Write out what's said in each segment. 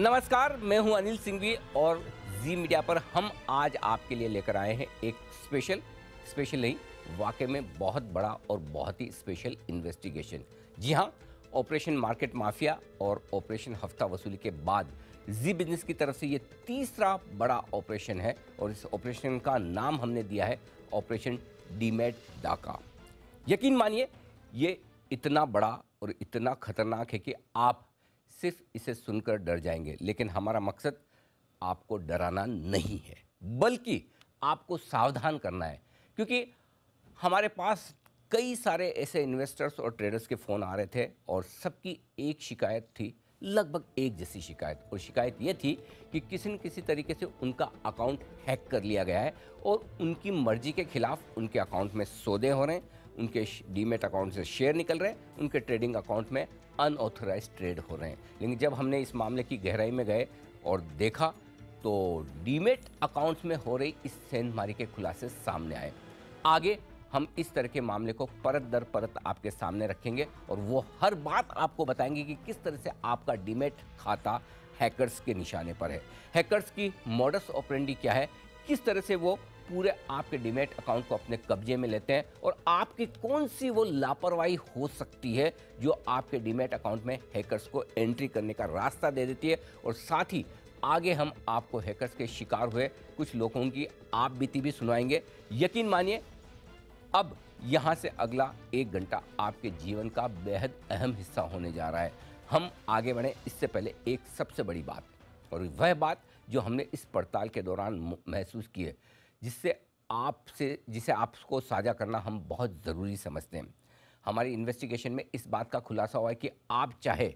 नमस्कार मैं हूं अनिल सिंघवी और जी मीडिया पर हम आज आपके लिए लेकर आए हैं एक स्पेशल स्पेशल नहीं वाकई में बहुत बड़ा और बहुत ही स्पेशल इन्वेस्टिगेशन जी हाँ ऑपरेशन मार्केट माफिया और ऑपरेशन हफ्ता वसूली के बाद जी बिजनेस की तरफ से ये तीसरा बड़ा ऑपरेशन है और इस ऑपरेशन का नाम हमने दिया है ऑपरेशन डीमेट डाका यकीन मानिए ये इतना बड़ा और इतना खतरनाक है कि आप सिर्फ इसे सुनकर डर जाएंगे लेकिन हमारा मकसद आपको डराना नहीं है बल्कि आपको सावधान करना है क्योंकि हमारे पास कई सारे ऐसे इन्वेस्टर्स और ट्रेडर्स के फ़ोन आ रहे थे और सबकी एक शिकायत थी लगभग एक जैसी शिकायत और शिकायत ये थी कि किसी न किसी तरीके से उनका अकाउंट हैक कर लिया गया है और उनकी मर्जी के खिलाफ उनके अकाउंट में सौदे हो रहे हैं उनके डीमेट अकाउंट से शेयर निकल रहे हैं उनके ट्रेडिंग अकाउंट में अनऑथोराइज ट्रेड हो रहे हैं लेकिन जब हमने इस मामले की गहराई में गए और देखा तो डीमेट अकाउंट्स में हो रही इस सेंधमारी के खुलासे सामने आए आगे हम इस तरह के मामले को परत दर परत आपके सामने रखेंगे और वो हर बात आपको बताएंगे कि किस तरह से आपका डीमेट खाता हैकर्स के निशाने पर है हैकर्स की मॉडस ऑपरेंडी क्या है किस तरह से वो पूरे आपके डिमेट अकाउंट को अपने कब्जे में लेते हैं और आपकी कौन सी वो लापरवाही हो सकती है जो आपके डीमेट अकाउंट में हैकर्स को एंट्री करने का रास्ता दे देती है और साथ ही आगे हम आपको हैकर्स के शिकार हुए कुछ लोगों की आप बीती भी सुनाएंगे यकीन मानिए अब यहाँ से अगला एक घंटा आपके जीवन का बेहद अहम हिस्सा होने जा रहा है हम आगे बढ़ें इससे पहले एक सबसे बड़ी बात और वह बात जो हमने इस पड़ताल के दौरान महसूस की है जिससे आपसे जिसे आपको साझा करना हम बहुत ज़रूरी समझते हैं हमारी इन्वेस्टिगेशन में इस बात का खुलासा हुआ है कि आप चाहे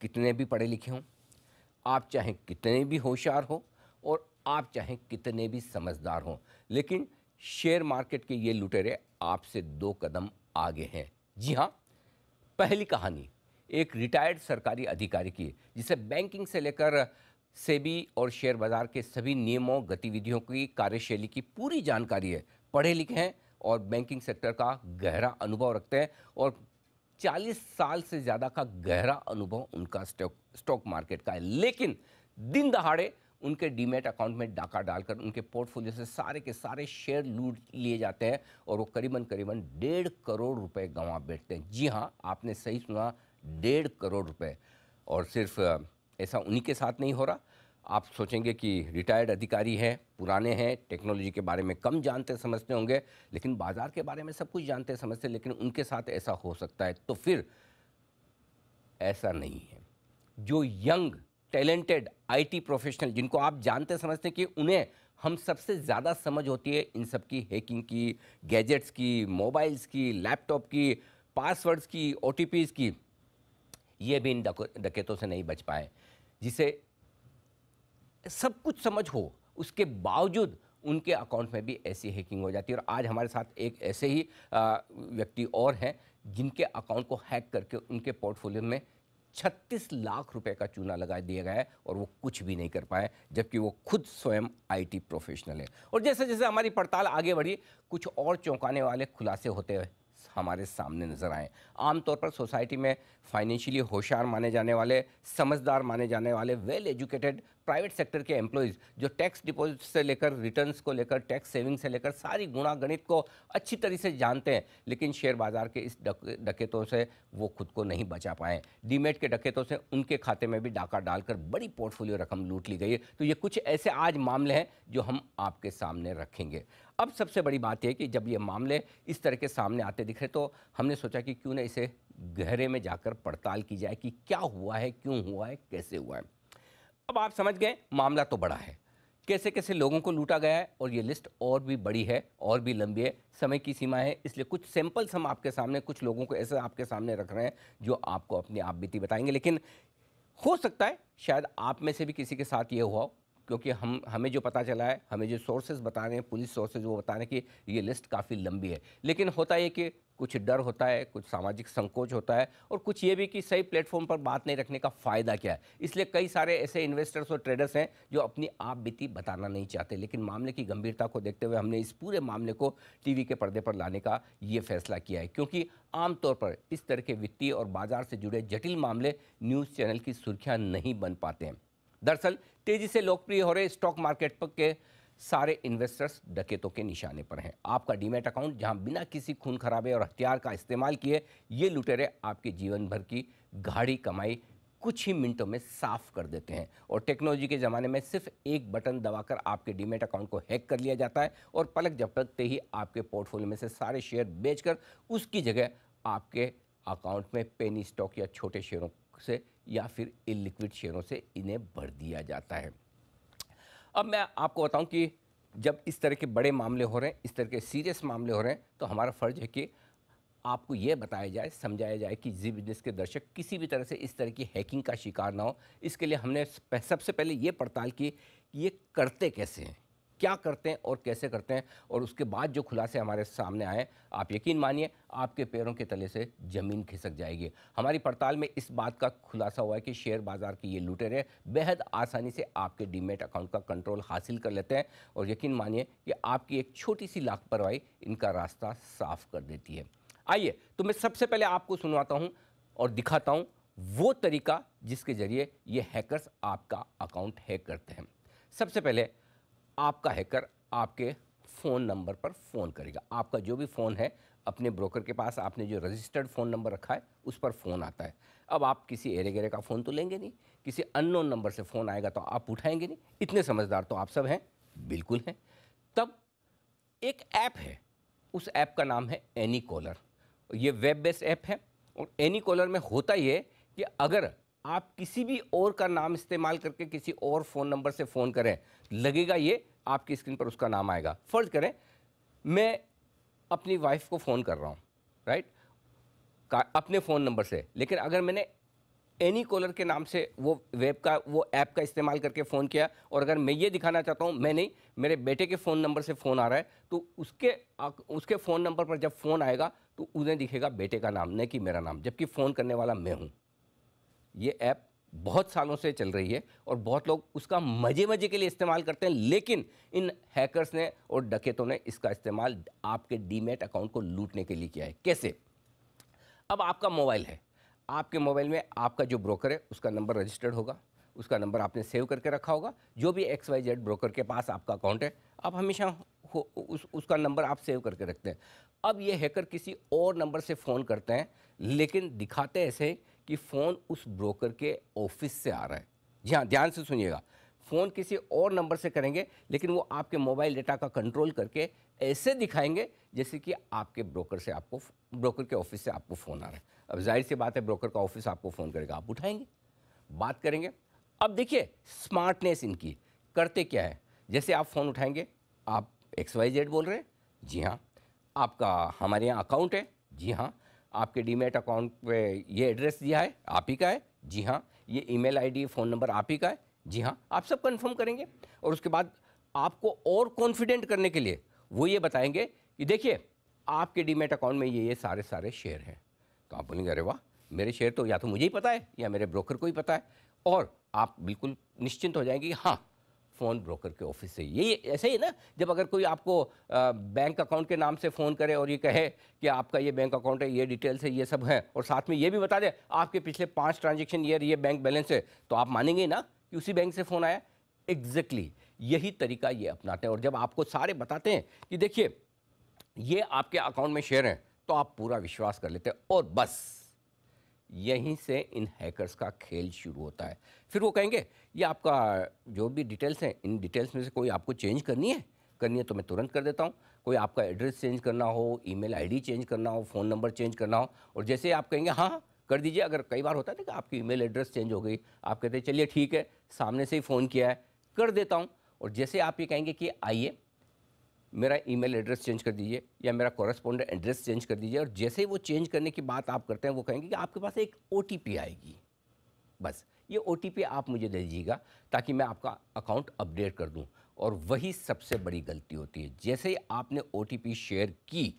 कितने भी पढ़े लिखे हों आप चाहे कितने भी होशियार हो और आप चाहे कितने भी समझदार हों लेकिन शेयर मार्केट के ये लुटेरे आपसे दो कदम आगे हैं जी हाँ पहली कहानी एक रिटायर्ड सरकारी अधिकारी की जिसे बैंकिंग से लेकर सेबी और शेयर बाजार के सभी नियमों गतिविधियों की कार्यशैली की पूरी जानकारी है पढ़े लिखे हैं और बैंकिंग सेक्टर का गहरा अनुभव रखते हैं और 40 साल से ज़्यादा का गहरा अनुभव उनका स्टॉक स्टॉक मार्केट का है लेकिन दिन दहाड़े उनके डीमेट अकाउंट में डाका डालकर उनके पोर्टफोलियो से सारे के सारे शेयर लूट लिए जाते हैं और वो करीबन करीबन डेढ़ करोड़ रुपए गंवा बैठते हैं जी हाँ आपने सही सुना डेढ़ करोड़ रुपए और सिर्फ ऐसा उन्हीं के साथ नहीं हो रहा आप सोचेंगे कि रिटायर्ड अधिकारी हैं पुराने हैं टेक्नोलॉजी के बारे में कम जानते समझते होंगे लेकिन बाज़ार के बारे में सब कुछ जानते समझते लेकिन उनके साथ ऐसा हो सकता है तो फिर ऐसा नहीं है जो यंग टैलेंटेड आईटी प्रोफेशनल जिनको आप जानते समझते हैं कि उन्हें हम सबसे ज़्यादा समझ होती है इन सब की हैकिंग की गैजेट्स की मोबाइल्स की लैपटॉप की पासवर्ड्स की ओ की ये भी इन डकैतों से नहीं बच पाए जिसे सब कुछ समझ हो उसके बावजूद उनके अकाउंट में भी ऐसी हैकिंग हो जाती है और आज हमारे साथ एक ऐसे ही व्यक्ति और हैं जिनके अकाउंट को हैक करके उनके पोर्टफोलियो में 36 लाख रुपए का चूना लगा दिया गया है और वो कुछ भी नहीं कर पाए जबकि वो खुद स्वयं आईटी प्रोफेशनल है और जैसे जैसे हमारी पड़ताल आगे बढ़ी कुछ और चौंकाने वाले खुलासे होते हैं हमारे सामने नज़र आएँ आमतौर पर सोसाइटी में फाइनेंशियली होशियार माने जाने वाले समझदार माने जाने वाले वेल एजुकेटेड प्राइवेट सेक्टर के एम्प्लॉयज़ जो टैक्स डिपॉजिट से लेकर रिटर्न्स को लेकर टैक्स सेविंग से लेकर सारी गुणा गणित को अच्छी तरह से जानते हैं लेकिन शेयर बाज़ार के इस डकेतों से वो खुद को नहीं बचा पाए डीमेट के डकेतों से उनके खाते में भी डाका डालकर बड़ी पोर्टफोलियो रकम लूट ली गई है तो ये कुछ ऐसे आज मामले हैं जो हम आपके सामने रखेंगे अब सबसे बड़ी बात यह कि जब ये मामले इस तरह के सामने आते रहे तो हमने सोचा कि क्यों ना इसे गहरे में जाकर पड़ताल की जाए कि क्या हुआ है क्यों हुआ है कैसे हुआ है अब आप समझ गए मामला तो बड़ा है कैसे कैसे लोगों को लूटा गया है और ये लिस्ट और भी बड़ी है और भी लंबी है समय की सीमा है इसलिए कुछ सैंपल्स हम आपके सामने कुछ लोगों को ऐसे आपके सामने रख रहे हैं जो आपको अपनी आप बीती बताएंगे लेकिन हो सकता है शायद आप में से भी किसी के साथ ये हुआ हो क्योंकि हम हमें जो पता चला है हमें जो सोर्सेज बता रहे हैं पुलिस सोर्सेज वो बता रहे हैं कि ये लिस्ट काफ़ी लंबी है लेकिन होता है कि कुछ डर होता है कुछ सामाजिक संकोच होता है और कुछ ये भी कि सही प्लेटफॉर्म पर बात नहीं रखने का फ़ायदा क्या है इसलिए कई सारे ऐसे इन्वेस्टर्स और ट्रेडर्स हैं जो अपनी आप बीती बताना नहीं चाहते लेकिन मामले की गंभीरता को देखते हुए हमने इस पूरे मामले को टीवी के पर्दे पर लाने का ये फैसला किया है क्योंकि आमतौर पर इस तरह के वित्तीय और बाजार से जुड़े जटिल मामले न्यूज़ चैनल की सुर्खियाँ नहीं बन पाते हैं दरअसल तेजी से लोकप्रिय हो रहे स्टॉक मार्केट पर के सारे इन्वेस्टर्स डकेतों के निशाने पर हैं आपका डीमेट अकाउंट जहां बिना किसी खून खराबे और हथियार का इस्तेमाल किए ये लुटेरे आपके जीवन भर की गाढ़ी कमाई कुछ ही मिनटों में साफ कर देते हैं और टेक्नोलॉजी के ज़माने में सिर्फ एक बटन दबाकर आपके डीमेट अकाउंट को हैक कर लिया जाता है और पलक झपकते ही आपके पोर्टफोलियो में से सारे शेयर बेचकर उसकी जगह आपके अकाउंट में पेनी स्टॉक या छोटे शेयरों से या फिर इलिक्विड शेयरों से इन्हें भर दिया जाता है अब मैं आपको बताऊं कि जब इस तरह के बड़े मामले हो रहे हैं इस तरह के सीरियस मामले हो रहे हैं तो हमारा फ़र्ज़ है कि आपको ये बताया जाए समझाया जाए कि जी बिजनेस के दर्शक किसी भी तरह से इस तरह की हैकिंग का शिकार ना हो इसके लिए हमने सबसे पहले ये पड़ताल की कि ये करते कैसे हैं क्या करते हैं और कैसे करते हैं और उसके बाद जो खुलासे हमारे सामने आए आप यकीन मानिए आपके पैरों के तले से ज़मीन खिसक जाएगी हमारी पड़ताल में इस बात का खुलासा हुआ है कि शेयर बाज़ार की ये लुटेरे बेहद आसानी से आपके डीमेट अकाउंट का कंट्रोल हासिल कर लेते हैं और यकीन मानिए कि आपकी एक छोटी सी लापरवाही इनका रास्ता साफ कर देती है आइए तो मैं सबसे पहले आपको सुनवाता हूँ और दिखाता हूँ वो तरीका जिसके ज़रिए ये हैकर्स आपका अकाउंट हैक करते हैं सबसे पहले आपका हैकर आपके फ़ोन नंबर पर फ़ोन करेगा आपका जो भी फ़ोन है अपने ब्रोकर के पास आपने जो रजिस्टर्ड फ़ोन नंबर रखा है उस पर फ़ोन आता है अब आप किसी एरे गेरे का फ़ोन तो लेंगे नहीं किसी अननोन नंबर से फ़ोन आएगा तो आप उठाएंगे नहीं इतने समझदार तो आप सब हैं बिल्कुल हैं तब एक ऐप है उस ऐप का नाम है एनी कॉलर ये वेब बेस्ड ऐप है और एनी कॉलर में होता ये कि अगर आप किसी भी और का नाम इस्तेमाल करके किसी और फ़ोन नंबर से फ़ोन करें लगेगा ये आपकी स्क्रीन पर उसका नाम आएगा फ़र्ज करें मैं अपनी वाइफ को फ़ोन कर रहा हूँ राइट अपने फ़ोन नंबर से लेकिन अगर मैंने एनी कॉलर के नाम से वो वेब का वो ऐप का इस्तेमाल करके फ़ोन किया और अगर मैं ये दिखाना चाहता हूँ मैं नहीं मेरे बेटे के फ़ोन नंबर से फ़ोन आ रहा है तो उसके उसके फ़ोन नंबर पर जब फ़ोन आएगा तो उन्हें दिखेगा बेटे का नाम न कि मेरा नाम जबकि फ़ोन करने वाला मैं हूँ ये ऐप बहुत सालों से चल रही है और बहुत लोग उसका मज़े मज़े के लिए इस्तेमाल करते हैं लेकिन इन हैकर्स ने और डकेतों ने इसका इस्तेमाल आपके डीमेट अकाउंट को लूटने के लिए किया है कैसे अब आपका मोबाइल है आपके मोबाइल में आपका जो ब्रोकर है उसका नंबर रजिस्टर्ड होगा उसका नंबर आपने सेव करके रखा होगा जो भी एक्स वाई जेड ब्रोकर के पास आपका अकाउंट है आप हमेशा हो, उस उसका नंबर आप सेव करके रखते हैं अब ये हैकर किसी और नंबर से फ़ोन करते हैं लेकिन दिखाते ऐसे कि फ़ोन उस ब्रोकर के ऑफिस से आ रहा है जी हाँ ध्यान से सुनिएगा फ़ोन किसी और नंबर से करेंगे लेकिन वो आपके मोबाइल डेटा का कंट्रोल करके ऐसे दिखाएंगे जैसे कि आपके ब्रोकर से आपको ब्रोकर के ऑफिस से आपको फ़ोन आ रहा है अब जाहिर सी बात है ब्रोकर का ऑफिस आपको फ़ोन करेगा आप उठाएंगे बात करेंगे अब देखिए स्मार्टनेस इनकी करते क्या है जैसे आप फ़ोन उठाएंगे आप एक्स वाई जेड बोल रहे हैं जी हाँ आपका हमारे यहाँ अकाउंट है जी हाँ आपके डीमेट अकाउंट पे ये एड्रेस दिया है आप ही का है जी हाँ ये ईमेल आईडी फ़ोन नंबर आप ही का है जी हाँ आप सब कंफर्म करेंगे और उसके बाद आपको और कॉन्फिडेंट करने के लिए वो ये बताएंगे कि देखिए आपके डीमेट अकाउंट में ये ये सारे सारे शेयर हैं तो आप बोलेंगे अरे वाह मेरे शेयर तो या तो मुझे ही पता है या मेरे ब्रोकर को ही पता है और आप बिल्कुल निश्चिंत हो जाएंगे कि हाँ फ़ोन ब्रोकर के ऑफिस से ये ऐसे ही ना जब अगर कोई आपको बैंक अकाउंट के नाम से फ़ोन करे और ये कहे कि आपका ये बैंक अकाउंट है ये डिटेल्स है ये सब है और साथ में ये भी बता दें आपके पिछले पाँच ट्रांजेक्शन ईयर ये बैंक बैलेंस है तो आप मानेंगे ना कि उसी बैंक से फ़ोन आया एग्जैक्टली exactly, यही तरीका ये अपनाते हैं और जब आपको सारे बताते हैं कि देखिए ये आपके अकाउंट में शेयर हैं तो आप पूरा विश्वास कर लेते हैं और बस यहीं से इन हैकर्स का खेल शुरू होता है फिर वो कहेंगे ये आपका जो भी डिटेल्स हैं इन डिटेल्स में से कोई आपको चेंज करनी है करनी है तो मैं तुरंत कर देता हूँ कोई आपका एड्रेस चेंज करना हो ईमेल आईडी चेंज करना हो फ़ोन नंबर चेंज करना हो और जैसे आप कहेंगे हाँ कर दीजिए अगर कई बार होता है ना कि आपकी ईमेल एड्रेस चेंज हो गई आप कहते हैं चलिए ठीक है सामने से ही फ़ोन किया है कर देता हूँ और जैसे आप ये कहेंगे कि आइए मेरा ईमेल एड्रेस चेंज कर दीजिए या मेरा कॉरस्पॉन्डेंट एड्रेस चेंज कर दीजिए और जैसे ही वो चेंज करने की बात आप करते हैं वो कहेंगे कि आपके पास एक ओ आएगी बस ये ओ आप मुझे दे दीजिएगा ताकि मैं आपका अकाउंट अपडेट कर दूँ और वही सबसे बड़ी गलती होती है जैसे ही आपने ओ शेयर की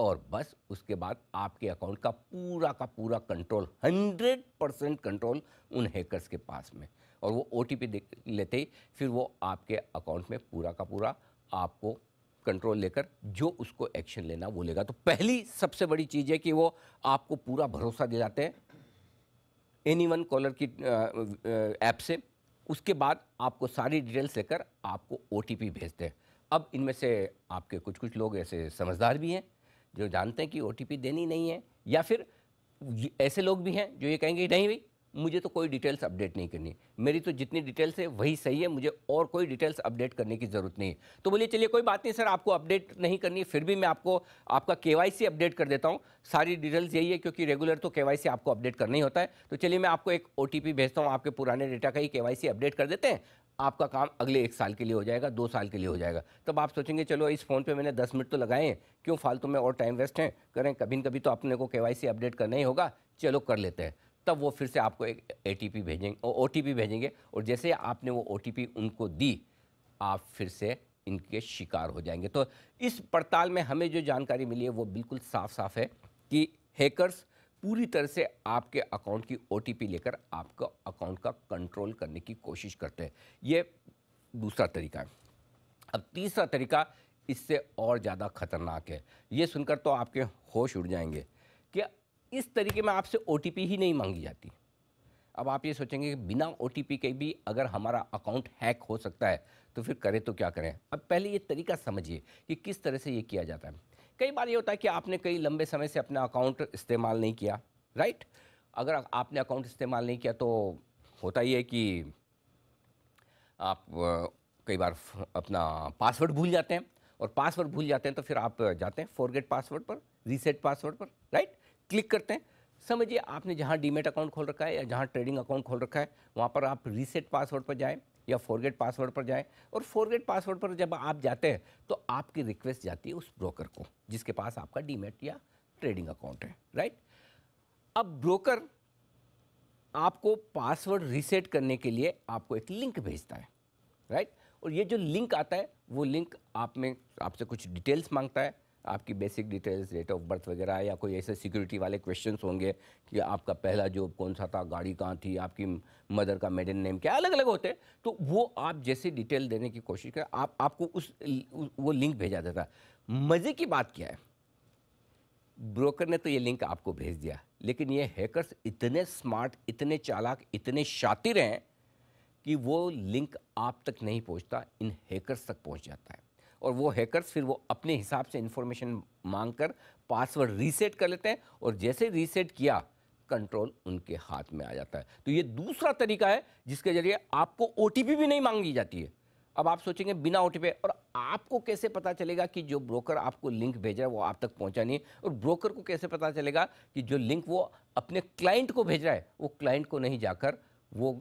और बस उसके बाद आपके अकाउंट का पूरा का पूरा कंट्रोल 100 परसेंट कंट्रोल उन हैकर्स के पास में और वो ओ टी पी लेते ही फिर वो आपके अकाउंट में पूरा का पूरा आपको कंट्रोल लेकर जो उसको एक्शन लेना वो लेगा तो पहली सबसे बड़ी चीज़ है कि वो आपको पूरा भरोसा दे जाते हैं एनी वन कॉलर की ऐप से उसके बाद आपको सारी डिटेल्स लेकर आपको ओ भेजते हैं अब इनमें से आपके कुछ कुछ लोग ऐसे समझदार भी हैं जो जानते हैं कि ओ देनी नहीं है या फिर ऐसे लोग भी हैं जो ये कहेंगे नहीं भाई मुझे तो कोई डिटेल्स अपडेट नहीं करनी मेरी तो जितनी डिटेल्स है वही सही है मुझे और कोई डिटेल्स अपडेट करने की ज़रूरत नहीं है तो बोलिए चलिए कोई बात नहीं सर आपको अपडेट नहीं करनी फिर भी मैं आपको आपका के अपडेट कर देता हूँ सारी डिटेल्स यही है क्योंकि रेगुलर तो के आपको अपडेट करना ही होता है तो चलिए मैं आपको एक ओ भेजता हूँ आपके पुराने डेटा का ही के अपडेट कर देते हैं आपका काम अगले एक साल के लिए हो जाएगा दो साल के लिए हो जाएगा तब आप सोचेंगे चलो इस फ़ोन पे मैंने दस मिनट तो लगाए हैं क्यों फालतू में और टाइम वेस्ट हैं करें कभी कभी तो अपने को के अपडेट करना ही होगा चलो कर लेते हैं तब वो फिर से आपको एक ए भेजेंगे ओ भेजेंगे और जैसे आपने वो ओ उनको दी आप फिर से इनके शिकार हो जाएंगे तो इस पड़ताल में हमें जो जानकारी मिली है वो बिल्कुल साफ साफ है कि हैकर्स पूरी तरह से आपके अकाउंट की ओ लेकर आपका अकाउंट का कंट्रोल करने की कोशिश करते हैं ये दूसरा तरीका है अब तीसरा तरीका इससे और ज़्यादा खतरनाक है ये सुनकर तो आपके होश उड़ जाएंगे कि इस तरीके में आपसे ओ ही नहीं मांगी जाती अब आप ये सोचेंगे कि बिना ओ के भी अगर हमारा अकाउंट हैक हो सकता है तो फिर करें तो क्या करें अब पहले ये तरीका समझिए कि किस तरह से ये किया जाता है कई बार ये होता है कि आपने कई लंबे समय से अपना अकाउंट इस्तेमाल नहीं किया राइट अगर आपने अकाउंट इस्तेमाल नहीं किया तो होता ही है कि आप कई बार अपना पासवर्ड भूल जाते हैं और पासवर्ड भूल जाते हैं तो फिर आप जाते हैं फॉरगेट पासवर्ड पर रीसेट पासवर्ड पर राइट क्लिक करते हैं समझिए आपने जहाँ डीमेट अकाउंट खोल रखा है या जहाँ ट्रेडिंग अकाउंट खोल रखा है वहाँ पर आप रीसेट पासवर्ड पर जाएँ या फॉरगेट पासवर्ड पर जाएँ और फॉरगेट पासवर्ड पर जब आप जाते हैं तो आपकी रिक्वेस्ट जाती है उस ब्रोकर को जिसके पास आपका डीमेट या ट्रेडिंग अकाउंट है राइट अब ब्रोकर आपको पासवर्ड रीसेट करने के लिए आपको एक लिंक भेजता है राइट और ये जो लिंक आता है वो लिंक आप में आपसे कुछ डिटेल्स मांगता है आपकी basic details date of birth वगैरह या कोई ऐसे सिक्योरिटी वाले क्वेश्चन होंगे कि आपका पहला जॉब कौन सा था गाड़ी कहाँ थी आपकी मदर का मेडन नेम क्या अलग अलग होते तो वो आप जैसे डिटेल देने की कोशिश करें आप आपको उस वो लिंक भेजा देता मज़े की बात क्या है ब्रोकर ने तो ये लिंक आपको भेज दिया लेकिन ये हैकर्स इतने स्मार्ट इतने चालाक इतने शातिर हैं कि वो लिंक आप तक नहीं पहुंचता इन हैकर्स तक पहुंच जाता है और वो हैकर्स फिर वो अपने हिसाब से इन्फॉर्मेशन मांग कर पासवर्ड रीसेट कर लेते हैं और जैसे रीसेट किया कंट्रोल उनके हाथ में आ जाता है तो ये दूसरा तरीका है जिसके जरिए आपको ओ भी नहीं मांगी जाती है अब आप सोचेंगे बिना ओ और आपको कैसे पता चलेगा कि जो ब्रोकर आपको लिंक भेज रहा है वो आप तक पहुंचा नहीं और ब्रोकर को कैसे पता चलेगा कि जो लिंक वो अपने क्लाइंट को भेज रहा है वो क्लाइंट को नहीं जाकर वो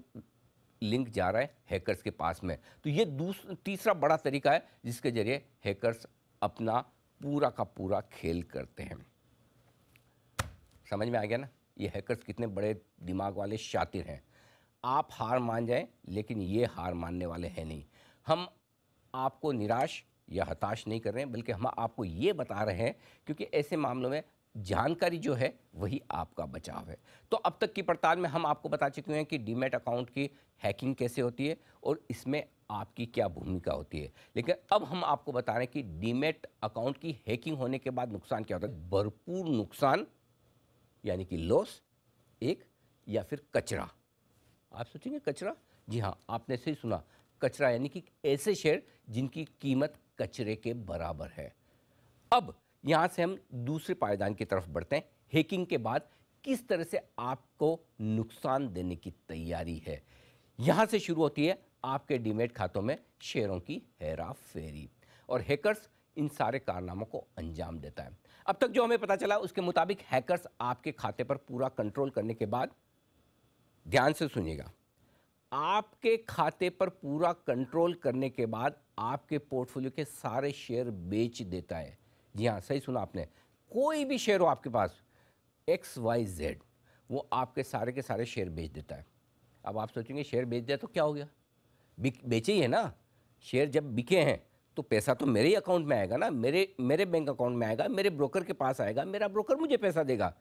लिंक जा रहा है हैकर्स के पास में तो ये दूसरा तीसरा बड़ा तरीका है जिसके जरिए हैकर्स अपना पूरा का पूरा खेल करते हैं समझ में आ गया ना ये हैकर्स कितने बड़े दिमाग वाले शातिर हैं आप हार मान जाएं लेकिन ये हार मानने वाले हैं नहीं हम आपको निराश या हताश नहीं कर रहे हैं बल्कि हम आपको ये बता रहे हैं क्योंकि ऐसे मामलों में जानकारी जो है वही आपका बचाव है तो अब तक की पड़ताल में हम आपको बता चुके हैं कि डीमेट अकाउंट की हैकिंग कैसे होती है और इसमें आपकी क्या भूमिका होती है लेकिन अब हम आपको बता रहे हैं कि डीमेट अकाउंट की हैकिंग होने के बाद नुकसान क्या होता है भरपूर नुकसान यानी कि लॉस एक या फिर कचरा आप सोचेंगे कचरा जी हाँ आपने सही सुना कचरा यानी कि ऐसे शेयर जिनकी कीमत कचरे के बराबर है अब यहाँ से हम दूसरे पायदान की तरफ बढ़ते हैं हैकिंग के बाद किस तरह से आपको नुकसान देने की तैयारी है यहाँ से शुरू होती है आपके डीमेट खातों में शेयरों की हेरा फेरी और हैकर्स इन सारे कारनामों को अंजाम देता है अब तक जो हमें पता चला उसके मुताबिक हैकर्स आपके खाते पर पूरा कंट्रोल करने के बाद ध्यान से सुनिएगा आपके खाते पर पूरा कंट्रोल करने के बाद आपके पोर्टफोलियो के सारे शेयर बेच देता है जी हाँ सही सुना आपने कोई भी शेयर हो आपके पास एक्स वाई जेड वो आपके सारे के सारे शेयर बेच देता है अब आप सोचेंगे शेयर बेच दिया तो क्या हो गया बेचे ही है ना शेयर जब बिके हैं तो पैसा तो मेरे ही अकाउंट में आएगा ना मेरे मेरे बैंक अकाउंट में आएगा मेरे ब्रोकर के पास आएगा मेरा ब्रोकर मुझे पैसा देगा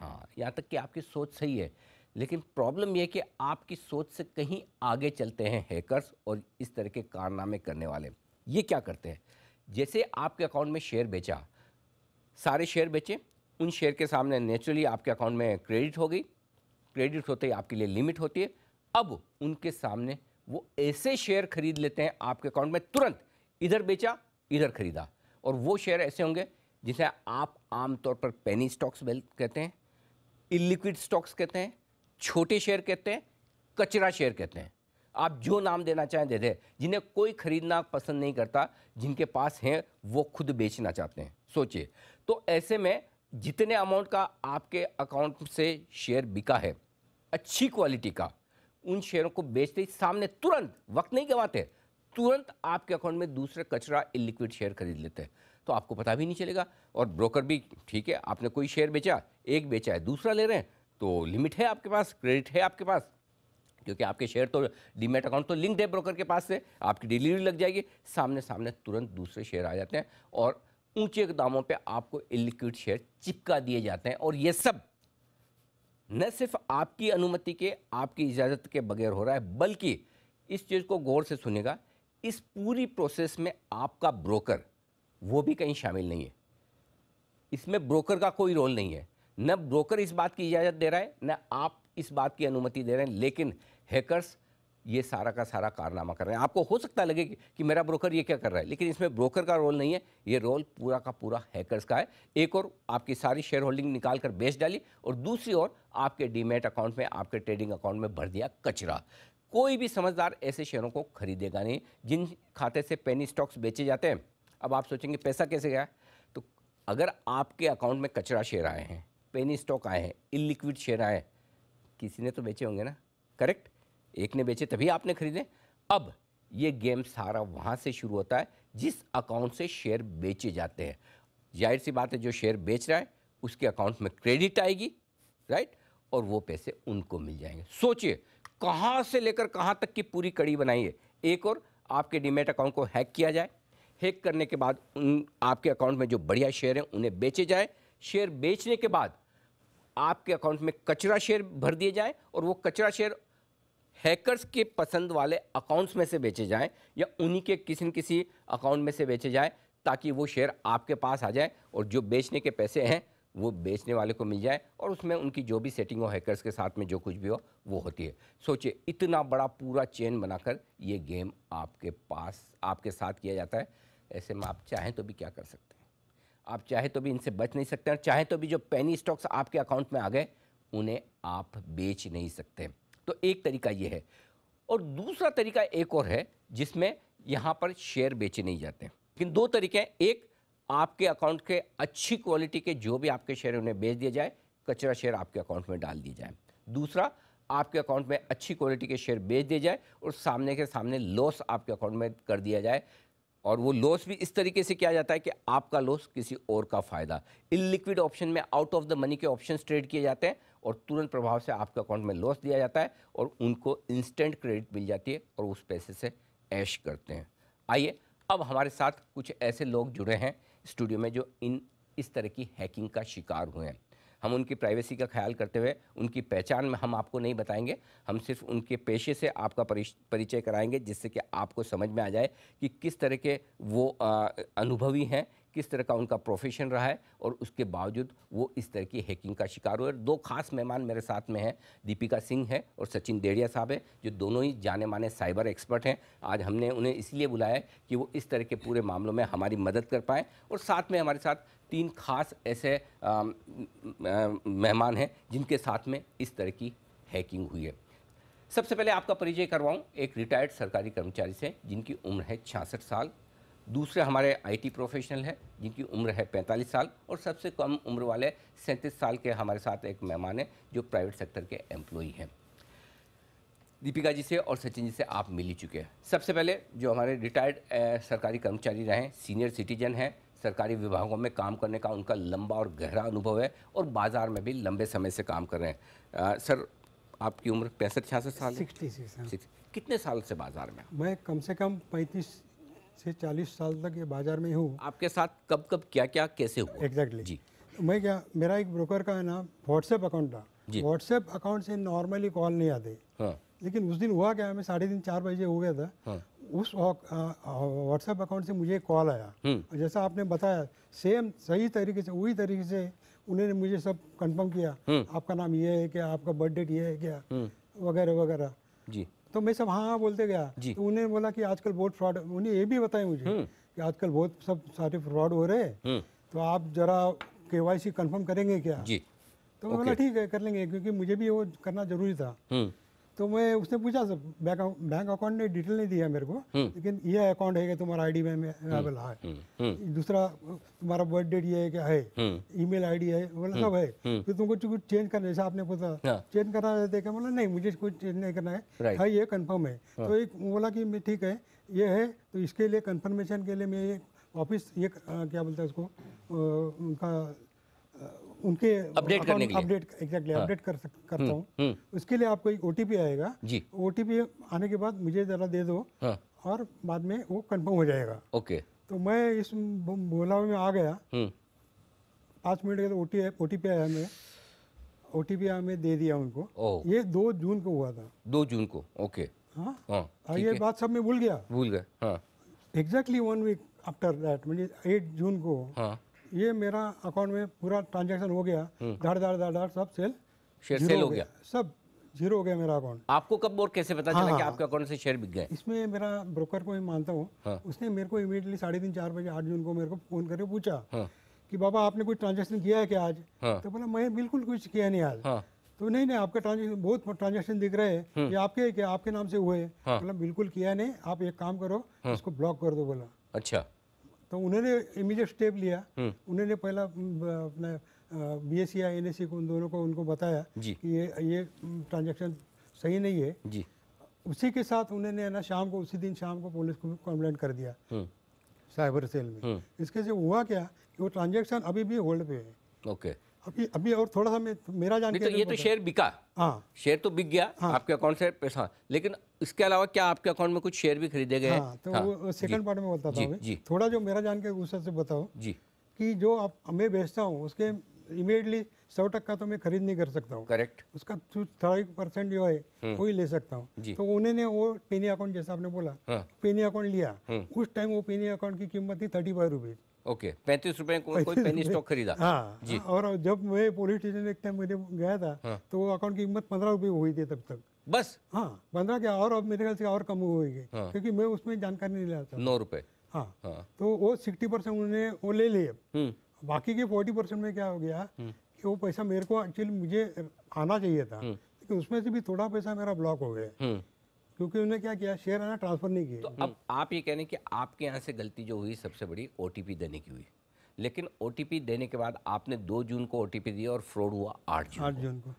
हाँ यहाँ तक कि आपकी सोच सही है लेकिन प्रॉब्लम यह कि आपकी सोच से कहीं आगे चलते हैं हैकर्स और इस तरह के कारनामे करने वाले ये क्या करते हैं जैसे आपके अकाउंट में शेयर बेचा सारे शेयर बेचे उन शेयर के सामने नेचुरली आपके अकाउंट में क्रेडिट हो गई क्रेडिट होते ही आपके लिए लिमिट होती है अब उनके सामने वो ऐसे शेयर खरीद लेते हैं आपके अकाउंट में तुरंत इधर बेचा इधर खरीदा और वो शेयर ऐसे होंगे जिसे आप आमतौर पर पेनी स्टॉक्स कहते हैं इलिक्विड स्टॉक्स कहते हैं छोटे शेयर कहते हैं कचरा शेयर कहते हैं आप जो नाम देना चाहें दे दें जिन्हें कोई खरीदना पसंद नहीं करता जिनके पास हैं वो खुद बेचना चाहते हैं सोचिए तो ऐसे में जितने अमाउंट का आपके अकाउंट से शेयर बिका है अच्छी क्वालिटी का उन शेयरों को बेचते ही सामने तुरंत वक्त नहीं गंवाते तुरंत आपके अकाउंट में दूसरे कचरा इलिक्विड शेयर खरीद लेते हैं तो आपको पता भी नहीं चलेगा और ब्रोकर भी ठीक है आपने कोई शेयर बेचा एक बेचा है दूसरा ले रहे हैं तो लिमिट है आपके पास क्रेडिट है आपके पास क्योंकि आपके शेयर तो डीमेट अकाउंट तो लिंक है ब्रोकर के पास से आपकी डिलीवरी लग जाएगी सामने सामने तुरंत दूसरे शेयर आ जाते हैं और ऊंचे दामों पे आपको इलिक्विड शेयर चिपका दिए जाते हैं और ये सब न सिर्फ आपकी अनुमति के आपकी इजाज़त के बगैर हो रहा है बल्कि इस चीज़ को गौर से सुनेगा इस पूरी प्रोसेस में आपका ब्रोकर वो भी कहीं शामिल नहीं है इसमें ब्रोकर का कोई रोल नहीं है न ब्रोकर इस बात की इजाज़त दे रहा है न आप इस बात की अनुमति दे रहे हैं लेकिन हैकर्स ये सारा का सारा कारनामा कर रहे हैं आपको हो सकता लगे कि, कि मेरा ब्रोकर ये क्या कर रहा है लेकिन इसमें ब्रोकर का रोल नहीं है ये रोल पूरा का पूरा हैकर्स का है एक और आपकी सारी शेयर होल्डिंग निकाल कर बेच डाली और दूसरी ओर आपके डीमेट अकाउंट में आपके ट्रेडिंग अकाउंट में भर दिया कचरा कोई भी समझदार ऐसे शेयरों को खरीदेगा नहीं जिन खाते से पेनी स्टॉक्स बेचे जाते हैं अब आप सोचेंगे पैसा कैसे गया तो अगर आपके अकाउंट में कचरा शेयर आए हैं पेनी स्टॉक आए हैं इलिक्विड शेयर आए हैं किसी ने तो बेचे होंगे ना करेक्ट एक ने बेचे तभी आपने खरीदे अब ये गेम सारा वहाँ से शुरू होता है जिस अकाउंट से शेयर बेचे जाते हैं जाहिर सी बात है जो शेयर बेच रहा है उसके अकाउंट में क्रेडिट आएगी राइट और वो पैसे उनको मिल जाएंगे सोचिए कहाँ से लेकर कहाँ तक की पूरी कड़ी बनाइए एक और आपके डीमेट अकाउंट को हैक किया जाए हैक करने के बाद उन आपके अकाउंट में जो बढ़िया शेयर हैं उन्हें बेचे जाए शेयर बेचने के बाद आपके अकाउंट में कचरा शेयर भर दिए जाए और वो कचरा शेयर हैकर्स के पसंद वाले अकाउंट्स में से बेचे जाएं या उन्हीं के किसी न किसी अकाउंट में से बेचे जाएं ताकि वो शेयर आपके पास आ जाए और जो बेचने के पैसे हैं वो बेचने वाले को मिल जाए और उसमें उनकी जो भी सेटिंग हो हैकर्स के साथ में जो कुछ भी हो वो होती है सोचिए इतना बड़ा पूरा चेन बनाकर ये गेम आपके पास आपके साथ किया जाता है ऐसे में आप चाहें तो भी क्या कर सकते हैं आप चाहे तो भी इनसे बच नहीं सकते और चाहे तो भी जो पेनी स्टॉक्स आपके अकाउंट में आ गए उन्हें आप बेच नहीं सकते तो एक तरीका ये है और दूसरा तरीका एक और है जिसमें यहाँ पर शेयर बेचे नहीं जाते लेकिन दो तरीके हैं एक आपके अकाउंट के अच्छी क्वालिटी के जो भी आपके शेयर उन्हें बेच दिया जाए कचरा शेयर आपके अकाउंट में डाल दिया जाए दूसरा आपके अकाउंट में अच्छी क्वालिटी के शेयर बेच दिए जाए और सामने के सामने लॉस आपके अकाउंट में कर दिया जाए और वो लॉस भी इस तरीके से किया जाता है कि आपका लॉस किसी और का फ़ायदा लिक्विड ऑप्शन में आउट ऑफ द मनी के ऑप्शन ट्रेड किए जाते हैं और तुरंत प्रभाव से आपके अकाउंट में लॉस दिया जाता है और उनको इंस्टेंट क्रेडिट मिल जाती है और उस पैसे से ऐश करते हैं आइए अब हमारे साथ कुछ ऐसे लोग जुड़े हैं स्टूडियो में जो इन इस तरह की हैकिंग का शिकार हुए हैं हम उनकी प्राइवेसी का ख्याल करते हुए उनकी पहचान में हम आपको नहीं बताएंगे हम सिर्फ उनके पेशे से आपका परिचय कराएंगे जिससे कि आपको समझ में आ जाए कि किस तरह के वो अनुभवी हैं किस तरह का उनका प्रोफेशन रहा है और उसके बावजूद वो इस तरह की हैकिंग का शिकार हुए दो खास मेहमान मेरे साथ में हैं दीपिका सिंह है और सचिन देड़िया साहब है जो दोनों ही जाने माने साइबर एक्सपर्ट हैं आज हमने उन्हें इसलिए बुलाया कि वो इस तरह के पूरे मामलों में हमारी मदद कर पाएँ और साथ में हमारे साथ तीन खास ऐसे मेहमान हैं जिनके साथ में इस तरह की हैकिंग हुई है सबसे पहले आपका परिचय करवाऊं एक रिटायर्ड सरकारी कर्मचारी से जिनकी उम्र है छियासठ साल दूसरे हमारे आईटी प्रोफेशनल हैं जिनकी उम्र है 45 साल और सबसे कम उम्र वाले सैंतीस साल के हमारे साथ एक मेहमान हैं जो प्राइवेट सेक्टर के एम्प्लॉई हैं दीपिका जी से और सचिन जी से आप मिल ही चुके हैं सबसे पहले जो हमारे रिटायर्ड सरकारी कर्मचारी रहे सीनियर सिटीजन हैं सरकारी विभागों में काम करने का उनका लंबा और गहरा अनुभव है और बाज़ार में भी लंबे समय से काम कर रहे हैं आ, सर आपकी उम्र पैंसठ छियासठ साल सिक्सटी सिक्स कितने साल से बाज़ार में मैं कम से कम पैंतीस से 40 साल तक ये बाजार में हूँ आपके साथ कब कब क्या क्या कैसे हुआ एग्जैक्टली exactly. जी तो मैं क्या मेरा एक ब्रोकर का है ना व्हाट्सएप अकाउंट था व्हाट्सएप अकाउंट से नॉर्मली कॉल नहीं आते हाँ। लेकिन उस दिन हुआ क्या मैं साढ़े तीन चार बजे हो गया था हाँ। उस व्हाट्सएप अकाउंट से मुझे कॉल आया हम्म। जैसा आपने बताया सेम सही तरीके से वही तरीके से उन्होंने मुझे सब कंफर्म किया हम्म। आपका नाम ये है क्या आपका बर्थ डेट ये है क्या हम्म। वगैरह वगैरह जी तो मैं सब हाँ हाँ बोलते गया तो उन्होंने बोला कि आजकल बहुत फ्रॉड उन्हें ये भी बताया मुझे हम्म। कि आजकल बहुत सब सारे फ्रॉड हो रहे हैं हम्म। तो आप जरा के वाई सी कन्फर्म करेंगे क्या जी तो बोला ठीक है कर लेंगे क्योंकि मुझे भी वो करना जरूरी था हम्म। तो मैं उसने पूछा सर बैंक बैंक अकाउंट ने डिटेल नहीं दिया मेरे को हम्म। लेकिन ये अकाउंट है कि तुम्हारा आईडी में अवेलेबल हम्म। है हम्म। दूसरा तुम्हारा बर्थ डेट ये है कि है ईमेल आईडी है बोला सब है फिर तुमको कुछ चेंज करना जैसे आपने पूछा चेंज हाँ। करना रहते तो क्या बोला नहीं मुझे कुछ चेंज नहीं करना है हाँ ये कन्फर्म है हाँ। तो एक बोला कि ठीक है ये है तो इसके लिए कन्फर्मेशन के लिए मैं ऑफिस ये क्या बोलता है उसको उनका उनके अपडेट करने के लिए अपडेट एग्जैक्टली अपडेट कर सक, करता हम्म, हूँ हम्म। उसके लिए आपको एक ओटीपी आएगा जी ओटीपी आने के बाद मुझे ज़रा दे दो हाँ। और बाद में वो कंफर्म हो जाएगा ओके तो मैं इस बोलाव में आ गया हम्म। पाँच मिनट के तो ओ टी आया मैं ओ टी पी हमें दे दिया उनको ये दो जून को हुआ था दो जून को ओके हाँ, हाँ ये बात सब मैं भूल गया भूल गया exactly one week after that मुझे एट जून को हाँ ये मेरा अकाउंट में पूरा ट्रांजेक्शन हो गया हम्म। धार धार धार धार सब सेल शेयर सेल हो गया, सब जीरो हो गया मेरा अकाउंट आपको कब और कैसे पता हाँ, चला हाँ, कि हाँ। आपके अकाउंट से शेयर बिक गए इसमें मेरा ब्रोकर को मैं मानता हूँ उसने मेरे को इमीडिएटली साढ़े तीन चार बजे आठ जून को मेरे को फोन करके पूछा हाँ। कि बाबा आपने कोई ट्रांजेक्शन किया है क्या आज तो बोला मैं बिल्कुल कुछ किया नहीं आज तो नहीं नहीं आपका ट्रांजेक्शन बहुत ट्रांजेक्शन दिख रहे हैं हम्म। ये आपके क्या आपके नाम से हुए मतलब बिल्कुल किया नहीं आप एक काम करो इसको ब्लॉक कर दो बोला अच्छा तो उन्होंने इमीडिएट स्टेप लिया हम्म। उन्होंने पहला अपने बी एस सी या एन को उन दोनों को उनको बताया कि ये ये ट्रांजेक्शन सही नहीं है जी उसी के साथ उन्होंने ना शाम को उसी दिन शाम को पुलिस को कंप्लेंट कर दिया हम्म। साइबर सेल में हम्म। इसके से हुआ क्या कि वो ट्रांजेक्शन अभी भी होल्ड पे है ओके अभी अभी और थोड़ा सा मेरा जान तो ये तो शेयर बिका हाँ शेयर तो बिक गया हाँ, आपके अकाउंट से पैसा लेकिन इसके अलावा क्या आपके अकाउंट में कुछ शेयर भी खरीदे गए हाँ, तो सेकंड हाँ, पार्ट में बताता हूँ थोड़ा जो मेरा जान के गुस्सा से बताओ जी की जो आप मैं बेचता हूँ उसके इमीडिएटली सौ टक्का तो मैं खरीद नहीं कर सकता हूँ करेक्ट उसका थर्टी परसेंट जो है हम्म। वो ही ले सकता हूँ तो उन्होंने वो पेनी अकाउंट जैसा आपने बोला हाँ। पेनी अकाउंट लिया हम्म। उस टाइम वो पेनी अकाउंट की कीमत थी थर्टी फाइव रुपीज ओके पैंतीस रुपए को कोई पेनी स्टॉक खरीदा हाँ जी और जब मैं पुलिस स्टेशन एक टाइम मुझे गया था हाँ। तो अकाउंट की कीमत पंद्रह रुपये हुई थी तब तक बस हाँ पंद्रह के और अब मेरे ख्याल से और कम होगी हाँ। क्योंकि मैं उसमें जानकारी नहीं लाता नौ रुपए हाँ, हाँ तो वो सिक्सटी परसेंट उन्होंने वो ले लिए हम्म। बाकी के फोर्टी परसेंट में क्या हो गया हम्म। कि वो पैसा मेरे को एक्चुअली मुझे आना चाहिए था हम्म। कि उसमें से भी थोड़ा पैसा मेरा ब्लॉक हो गया क्योंकि उन्होंने क्या किया शेयर आना ट्रांसफर नहीं किया तो अब आप ये कहने रहे कि आपके यहाँ से गलती जो हुई सबसे बड़ी ओ देने की हुई लेकिन ओ देने के बाद आपने दो जून को ओ दिया और फ्रॉड हुआ आठ जून आठ जून को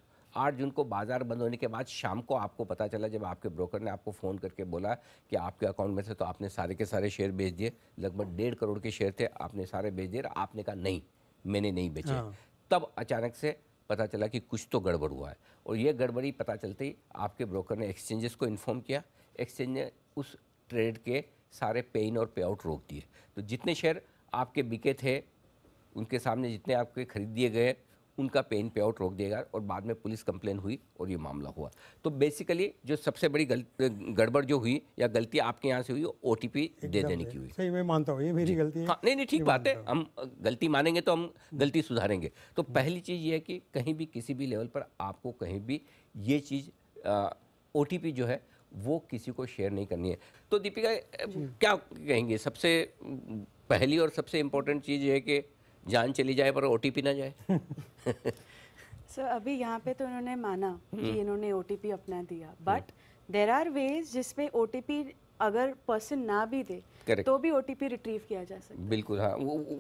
आठ जून को बाजार बंद होने के बाद शाम को आपको पता चला जब आपके ब्रोकर ने आपको फ़ोन करके बोला कि आपके अकाउंट में से तो आपने सारे के सारे शेयर बेच दिए लगभग डेढ़ करोड़ के शेयर थे आपने सारे बेच दिए आपने कहा नहीं मैंने नहीं बेचे हाँ। तब अचानक से पता चला कि कुछ तो गड़बड़ हुआ है और ये गड़बड़ी पता चलते ही आपके ब्रोकर ने एक्सचेंजेस को इन्फॉर्म किया एक्सचेंज ने उस ट्रेड के सारे पे इन और पे आउट रोक दिए तो जितने शेयर आपके बिके थे उनके सामने जितने आपके खरीद दिए गए उनका पेन पे आउट रोक देगा और बाद में पुलिस कंप्लेन हुई और ये मामला हुआ तो बेसिकली जो सबसे बड़ी गड़बड़ जो हुई या गलती आपके यहाँ से हुई ओ टी दे देने की हुई सही मैं मानता हूँ ये मेरी गलती है हाँ नहीं नहीं ठीक बात है हम गलती मानेंगे तो हम हम्म। गलती सुधारेंगे तो हम्म। पहली चीज़ ये है कि कहीं भी किसी भी लेवल पर आपको कहीं भी ये चीज़ ओ जो है वो किसी को शेयर नहीं करनी है तो दीपिका क्या कहेंगे सबसे पहली और सबसे इम्पोर्टेंट चीज़ ये है कि जान चली जाए पर ओ ना जाए सर अभी यहाँ पे तो इन्होंने माना कि हम्म। इन्होंने ओ अपना दिया बट देर आर वेज जिसपे ओ अगर पर्सन ना भी दे Correct. तो भी ओ रिट्रीव किया जा सकता है बिल्कुल हाँ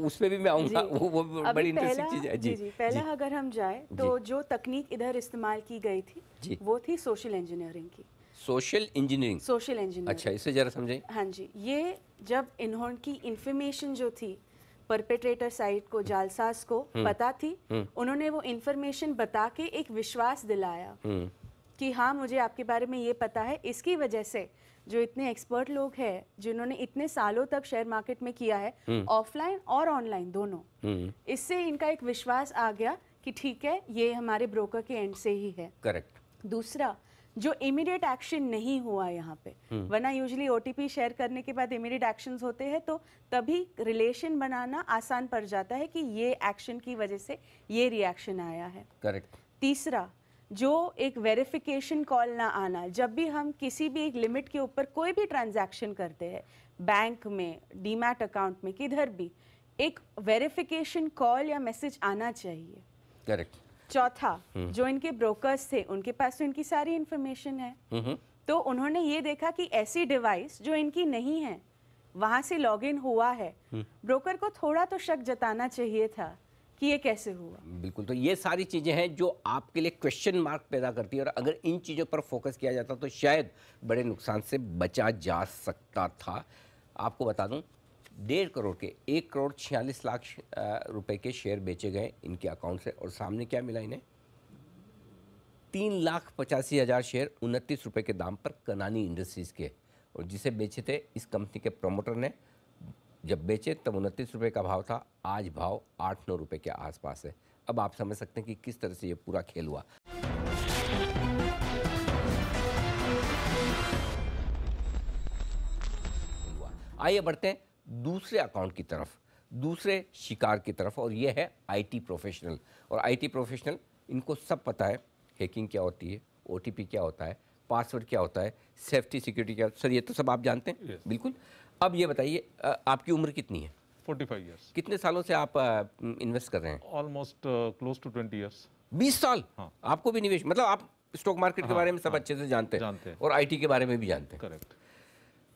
उसमें भी मैं आऊँगा वो, वो बड़ी इंटरेस्टिंग चीज़ है जी, जी, पहला जी, अगर हम जाए तो जो तकनीक इधर इस्तेमाल की गई थी वो थी सोशल इंजीनियरिंग की सोशल इंजीनियरिंग सोशल इंजीनियरिंग अच्छा इसे जरा समझें हाँ जी ये जब इन्होंने की इन्फॉर्मेशन जो थी परपेट्रेटर साइट को जालसाज को हम्म। पता थी हम्म। उन्होंने वो इन्फॉर्मेशन बता के एक विश्वास दिलाया हम्म। कि हाँ मुझे आपके बारे में ये पता है इसकी वजह से जो इतने एक्सपर्ट लोग हैं जिन्होंने इतने सालों तक शेयर मार्केट में किया है ऑफलाइन और ऑनलाइन दोनों इससे इनका एक विश्वास आ गया कि ठीक है ये हमारे ब्रोकर के एंड से ही है करेक्ट दूसरा जो इमीडिएट एक्शन नहीं हुआ यहाँ पे हम्म। वरना यूजली ओटीपी शेयर करने के बाद इमीडिएट एक्शन होते हैं तो तभी रिलेशन बनाना आसान पड़ जाता है कि ये एक्शन की वजह से ये रिएक्शन आया है करेक्ट तीसरा जो एक वेरिफिकेशन कॉल ना आना जब भी हम किसी भी एक लिमिट के ऊपर कोई भी ट्रांजैक्शन करते हैं बैंक में डीमैट अकाउंट में किधर भी एक वेरिफिकेशन कॉल या मैसेज आना चाहिए करेक्ट चौथा हम्म। जो इनके ब्रोकर्स थे उनके पास तो इनकी सारी इन्फॉर्मेशन है हम्म। तो उन्होंने ये देखा कि ऐसी डिवाइस जो इनकी नहीं है वहां से लॉग इन हुआ है ब्रोकर हम्म। को थोड़ा तो शक जताना चाहिए था कि ये कैसे हुआ बिल्कुल तो ये सारी चीज़ें हैं जो आपके लिए क्वेश्चन मार्क पैदा करती है और अगर इन चीज़ों पर फोकस किया जाता तो शायद बड़े नुकसान से बचा जा सकता था आपको बता दूं डेढ़ करोड़ के एक करोड़ छियालीस लाख रुपए के शेयर बेचे गए इनके अकाउंट से और सामने क्या मिला इन्हें तीन लाख पचासी हज़ार शेयर उनतीस रुपए के दाम पर कनानी इंडस्ट्रीज़ के और जिसे बेचे थे इस कंपनी के प्रमोटर ने जब बेचे तब उनतीस रुपये का भाव था आज भाव आठ नौ रुपये के आसपास है अब आप समझ सकते हैं कि किस तरह से ये पूरा खेल हुआ आइए बढ़ते हैं दूसरे अकाउंट की तरफ दूसरे शिकार की तरफ और ये है आईटी प्रोफेशनल और आईटी प्रोफेशनल इनको सब पता है हैकिंग क्या होती है ओटीपी क्या होता है पासवर्ड क्या होता है सेफ्टी सिक्योरिटी क्या सर ये तो सब आप जानते हैं yes. बिल्कुल अब ये बताइए आपकी उम्र कितनी है 45 इयर्स कितने सालों से आप इन्वेस्ट कर रहे हैं ऑलमोस्ट क्लोज टू 20 इयर्स 20 साल हाँ. आपको भी निवेश मतलब आप स्टॉक मार्केट हाँ, के बारे में सब हाँ, अच्छे से जानते हैं जानते हैं और आईटी के बारे में भी जानते हैं करेक्ट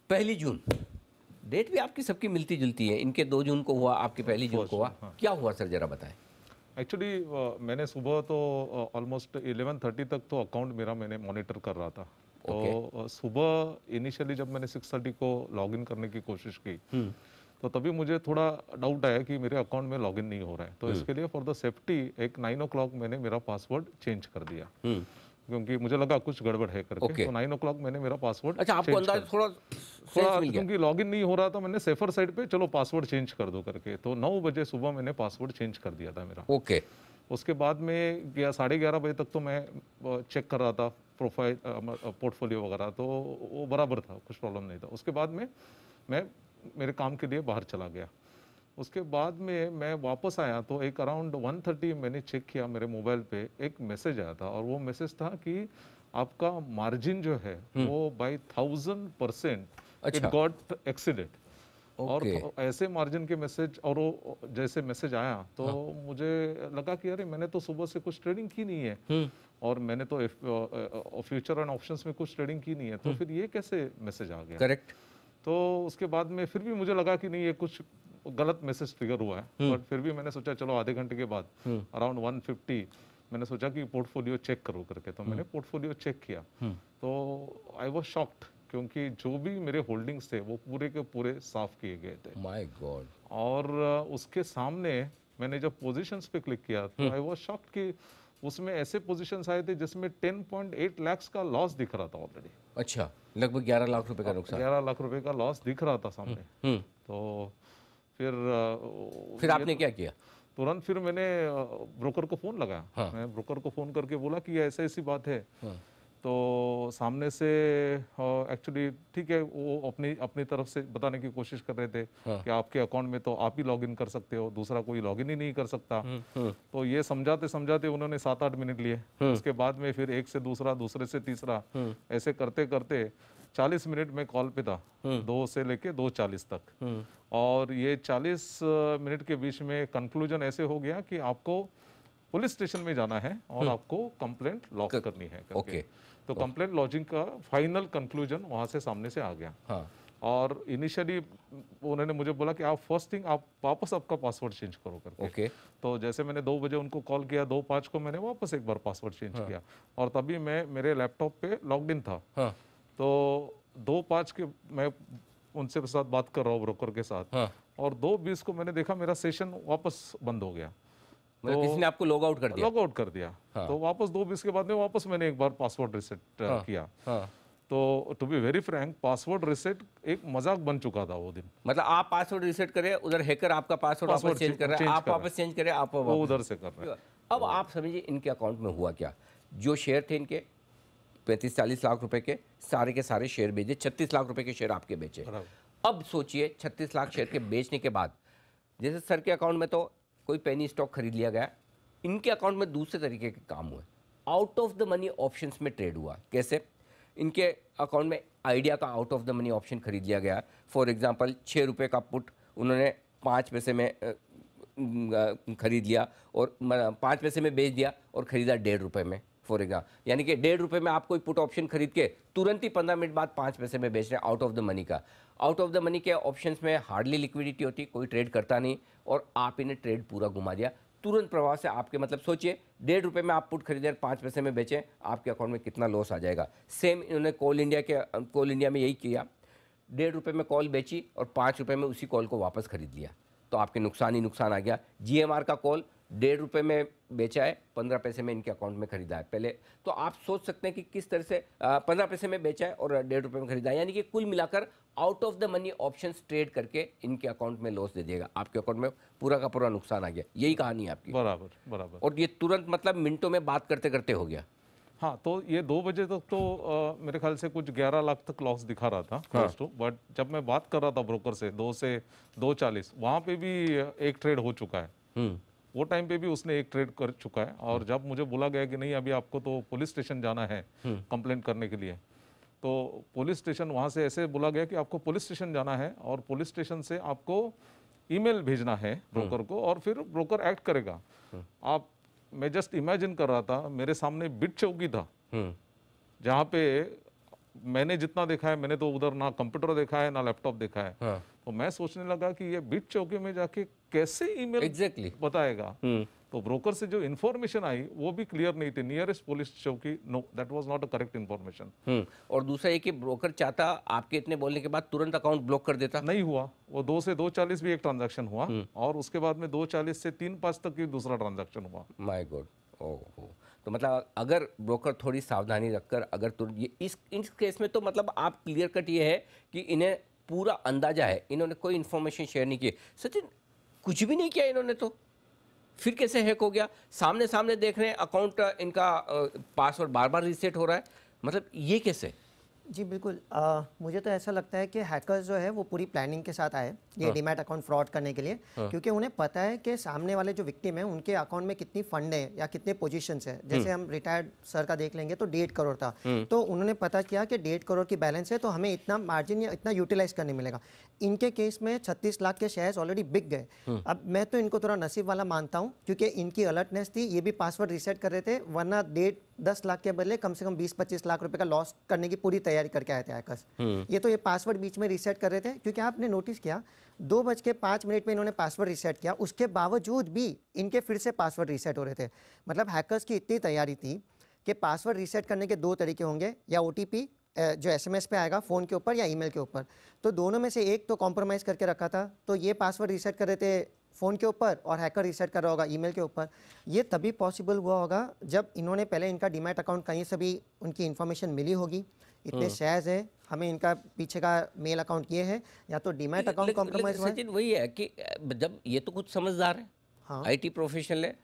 पहली जून डेट भी आपकी सबकी मिलती जुलती है इनके दो जून को हुआ आपके पहली जून को हुआ हाँ। क्या हुआ सर जरा बताएं एक्चुअली uh, मैंने सुबह तो ऑलमोस्ट इलेवन थर्टी तक तो अकाउंट मेरा मैंने मॉनिटर कर रहा था तो, okay. तो सुबह इनिशियली जब मैंने सिक्स थर्टी को लॉग इन करने की कोशिश की हम्म। तो तभी मुझे थोड़ा डाउट आया कि मेरे अकाउंट में लॉगिन नहीं हो रहा है तो हम्म। इसके लिए फॉर द सेफ्टी एक नाइन ओ मैंने मेरा पासवर्ड चेंज कर दिया हुँ. हम्म। क्योंकि मुझे लगा कुछ गड़बड़ है करके okay. तो नाइन ओ क्लॉक मैंने मेरा पासवर्ड अच्छा आपको अंदाज थोड़ा थोड़ा क्योंकि इन नहीं हो रहा था मैंने सेफर साइड पे चलो पासवर्ड चेंज कर दो करके तो नौ बजे सुबह मैंने पासवर्ड चेंज कर दिया था मेरा ओके okay. उसके बाद में गया साढ़े ग्यारह बजे तक तो मैं चेक कर रहा था प्रोफाइल पोर्टफोलियो वगैरह तो वो बराबर था कुछ प्रॉब्लम नहीं था उसके बाद में मैं मेरे काम के लिए बाहर चला गया उसके बाद में मैं वापस आया तो एक अराउंड 130 मैंने चेक किया मेरे मोबाइल पे एक मैसेज आया था और वो मैसेज था कि आपका मार्जिन जो है हम्म। वो by thousand percent it got accident और ऐसे मार्जिन के मैसेज और वो जैसे मैसेज आया तो हाँ। मुझे लगा कि अरे मैंने तो सुबह से कुछ ट्रेडिंग की नहीं है हम्म। और मैंने तो फ्यूचर एंड ऑप्शंस में कुछ ट्रेडिंग की नहीं है तो हम्म। फिर ये कैसे मैसेज आ गया करेक्ट तो उसके बाद में फिर भी मुझे लगा कि नहीं ये कुछ गलत मैसेज ट्रिगर हुआ है बट हम्म। फिर भी मैंने सोचा चलो आधे घंटे के बाद अराउंड हम्म। 150 मैंने सोचा कि पोर्टफोलियो चेक करो करके तो मैंने पोर्टफोलियो हम्म। चेक किया तो आई वॉज शॉक्ड क्योंकि जो भी मेरे होल्डिंग्स थे वो पूरे के पूरे साफ किए गए थे माय गॉड और उसके सामने मैंने जब पोजीशंस पे क्लिक किया तो आई वाज शॉक्ड कि उसमें ऐसे पोजीशंस आए थे जिसमें 10.8 लाख का लॉस दिख रहा था ऑलरेडी अच्छा लगभग 11 लाख रुपए का नुकसान 11 लाख रुपए का लॉस दिख रहा था सामने तो फिर फिर आपने तो क्या किया तुरंत फिर मैंने ब्रोकर को फ़ोन लगाया हाँ। मैं ब्रोकर को फ़ोन करके बोला कि ऐसा ऐसी बात है हाँ। तो सामने से एक्चुअली ठीक है वो अपनी अपनी तरफ से बताने की कोशिश कर रहे थे हाँ। कि आपके अकाउंट में तो आप ही लॉगिन कर सकते हो दूसरा कोई लॉगिन ही नहीं कर सकता हम्म, हम्म। तो ये समझाते समझाते उन्होंने सात आठ मिनट लिए हम्म। उसके बाद में फिर एक से दूसरा दूसरे से तीसरा ऐसे करते करते चालीस मिनट में कॉल पे था हम्म। दो से लेके दो चालीस तक हम्म। और ये चालीस मिनट के बीच में कंक्लूजन ऐसे हो गया कि आपको पुलिस स्टेशन में जाना है और हम्म। आपको कंप्लेंट लॉक करनी है ओके तो कंप्लेंट लॉजिंग का फाइनल कंक्लूजन वहां से सामने से आ गया हाँ। और इनिशियली उन्होंने मुझे बोला कि आप फर्स्ट थिंग आप वापस आपका पासवर्ड चेंज करो करके ओके okay. तो जैसे मैंने दो बजे उनको कॉल किया दो पाँच को मैंने वापस एक बार पासवर्ड चेंज हाँ। किया और तभी मैं मेरे लैपटॉप पे लॉग इन था हाँ। तो दो पाँच के मैं उनसे साथ बात कर रहा हूँ ब्रोकर के साथ हाँ। और दो बीस को मैंने देखा मेरा सेशन वापस बंद हो गया मतलब तो किसी ने आपको लॉग आउट कर दिया लॉग आउट कर दिया हाँ। तो वापस दो बीस के बाद में वापस मैंने एक बार पासवर्ड रिसेट हाँ। किया हाँ। तो to be very frank password reset एक मजाक बन चुका था वो दिन मतलब आप पासवर्ड रिसेट करें उधर हैकर आपका पासवर्ड वापस चेंज कर रहे है आप वापस चेंज करें आप उधर से कर रहे हैं अब आप समझिए इनके अकाउंट में हुआ क्या जो शेयर थे इनके पैंतीस चालीस लाख रुपए के सारे के सारे शेयर बेचे छत्तीस लाख रुपए के शेयर आपके बेचे अब सोचिए छत्तीस लाख शेयर के बेचने के बाद जैसे सर के अकाउंट में तो कोई पेनी स्टॉक खरीद लिया गया इनके अकाउंट में दूसरे तरीके के काम हुए out of the money options में ट्रेड हुआ कैसे इनके अकाउंट में आइडिया का out of the money option खरीद लिया गया फॉर एग्जाम्पल छः रुपये का पुट उन्होंने पाँच पैसे में खरीद लिया और पाँच पैसे में बेच दिया और ख़रीदा डेढ़ रुपये में हो रहेगा यानी कि डेढ़ रुपये में आप कोई पुट ऑप्शन खरीद के तुरंत ही पंद्रह मिनट बाद पाँच पैसे में बेच रहे हैं आउट ऑफ द मनी का आउट ऑफ द मनी के ऑप्शन में हार्डली लिक्विडिटी होती कोई ट्रेड करता नहीं और आप इन्हें ट्रेड पूरा घुमा दिया तुरंत प्रभाव से आपके मतलब सोचिए डेढ़ रुपये में आप पुट खरीदें और पाँच पैसे में बेचें आपके अकाउंट में कितना लॉस आ जाएगा सेम इन्होंने कोल इंडिया के कोल इंडिया में यही किया डेढ़ रुपये में कॉल बेची और पाँच रुपये में उसी कॉल को वापस खरीद लिया तो आपके नुकसान ही नुकसान आ गया जी का कॉल डेढ़ रुपये में बेचा है पंद्रह पैसे में इनके अकाउंट में खरीदा है पहले तो आप सोच सकते हैं कि किस तरह से पंद्रह पैसे में बेचा है और डेढ़ रुपये में खरीदा है यानी कि कुल मिलाकर out of the money option trade करके इनके अकाउंट में लॉस दे देगा आपके अकाउंट में पूरा का पूरा नुकसान आ गया यही कहानी है आपकी बराबर बराबर और ये तुरंत मतलब मिनटों में बात करते करते हो गया हाँ तो ये दो बजे तक तो आ, मेरे ख्याल से कुछ ग्यारह लाख तक लॉस दिखा रहा था हाँ। बट जब मैं बात कर रहा था ब्रोकर से दो से दो चालीस वहाँ पे भी एक ट्रेड हो चुका है हम्म। वो टाइम पे भी उसने एक ट्रेड कर चुका है और हम्म। जब मुझे बोला गया कि नहीं अभी आपको तो पुलिस स्टेशन जाना है कंप्लेंट हम्म। करने के लिए तो पुलिस स्टेशन वहाँ से ऐसे बोला गया कि आपको पुलिस स्टेशन जाना है और पुलिस स्टेशन से आपको ईमेल भेजना है ब्रोकर हम्म। को और फिर ब्रोकर एक्ट करेगा आप मैं जस्ट इमेजिन कर रहा था मेरे सामने बिट चौकी था जहाँ पे मैंने जितना देखा है मैंने तो उधर ना कंप्यूटर देखा है ना लैपटॉप देखा है हाँ। तो मैं सोचने लगा कि ये बिट चौकी में जाके कैसे ईमेल exactly. बताएगा हम्म। तो ब्रोकर से जो इन्फॉर्मेशन आई वो भी क्लियर नहीं थी नियरेस्ट पुलिस चौकी no that was not a correct information और दूसरा ये कि ब्रोकर चाहता आपके इतने बोलने के बाद तुरंत अकाउंट ब्लॉक कर देता नहीं हुआ वो दो से दो चालीस भी एक ट्रांजेक्शन हुआ हम्म। और उसके बाद में दो चालीस से तीन पाँच तक भी दूसरा ट्रांजेक्शन हुआ माई गॉड ओह तो मतलब अगर ब्रोकर थोड़ी सावधानी रखकर अगर तुरंत ये इस इस केस में तो मतलब आप क्लियर कट ये है कि इन्हें पूरा अंदाजा है इन्होंने कोई इन्फॉर्मेशन शेयर नहीं की सचिन कुछ भी नहीं किया इन्होंने तो फिर कैसे हैक हो गया सामने सामने देख रहे हैं अकाउंट इनका पासवर्ड बार बार रीसेट हो रहा है मतलब ये कैसे जी बिल्कुल आ, मुझे तो ऐसा लगता है कि हैकर्स जो है वो पूरी प्लानिंग के साथ आए ये डीमेट डीमैट अकाउंट फ्रॉड करने के लिए हाँ। क्योंकि उन्हें पता है कि सामने वाले जो विक्टिम है उनके अकाउंट में कितनी फंड है या कितने पोजीशन है जैसे हम्म। हम रिटायर्ड सर का देख लेंगे तो डेढ़ करोड़ था हम्म। तो उन्होंने पता किया कि डेढ़ करोड़ की बैलेंस है तो हमें इतना मार्जिन या इतना यूटिलाइज करने मिलेगा इनके केस में छत्तीस लाख के शेयर्स ऑलरेडी बिक गए हम्म। अब मैं तो इनको थोड़ा नसीब वाला मानता हूँ क्योंकि इनकी अलर्टनेस थी ये भी पासवर्ड रिसेट कर रहे थे वरना डेढ़ दस लाख के बदले कम से कम बीस पच्चीस लाख रुपए का लॉस करने की पूरी तैयारी करके आए थे आयकर हम्म। ये तो ये पासवर्ड बीच में रीसेट कर रहे थे क्योंकि आपने नोटिस किया दो बज के पाँच मिनट में इन्होंने पासवर्ड रीसेट किया उसके बावजूद भी इनके फिर से पासवर्ड रीसेट हो रहे थे मतलब हैकर्स की इतनी तैयारी थी कि पासवर्ड रीसेट करने के दो तरीके होंगे या ओ जो एस पे आएगा फ़ोन के ऊपर या ईमेल के ऊपर तो दोनों में से एक तो कॉम्प्रोमाइज़ करके रखा था तो ये पासवर्ड रीसेट कर रहे थे फ़ोन के ऊपर और हैकर रिसेट कर रहा होगा ईमेल के ऊपर ये तभी पॉसिबल हुआ होगा जब इन्होंने पहले इनका डीमैट अकाउंट कहीं से भी उनकी इन्फॉर्मेशन मिली होगी इतने शेयर्स हम्म। हैं हमें इनका पीछे का मेल अकाउंट ये है या तो डीमेट अकाउंट कॉम्प्रोमाइज हुआ सचिन वही है कि जब ये तो कुछ समझदार है हाँ टी प्रोफेशनल है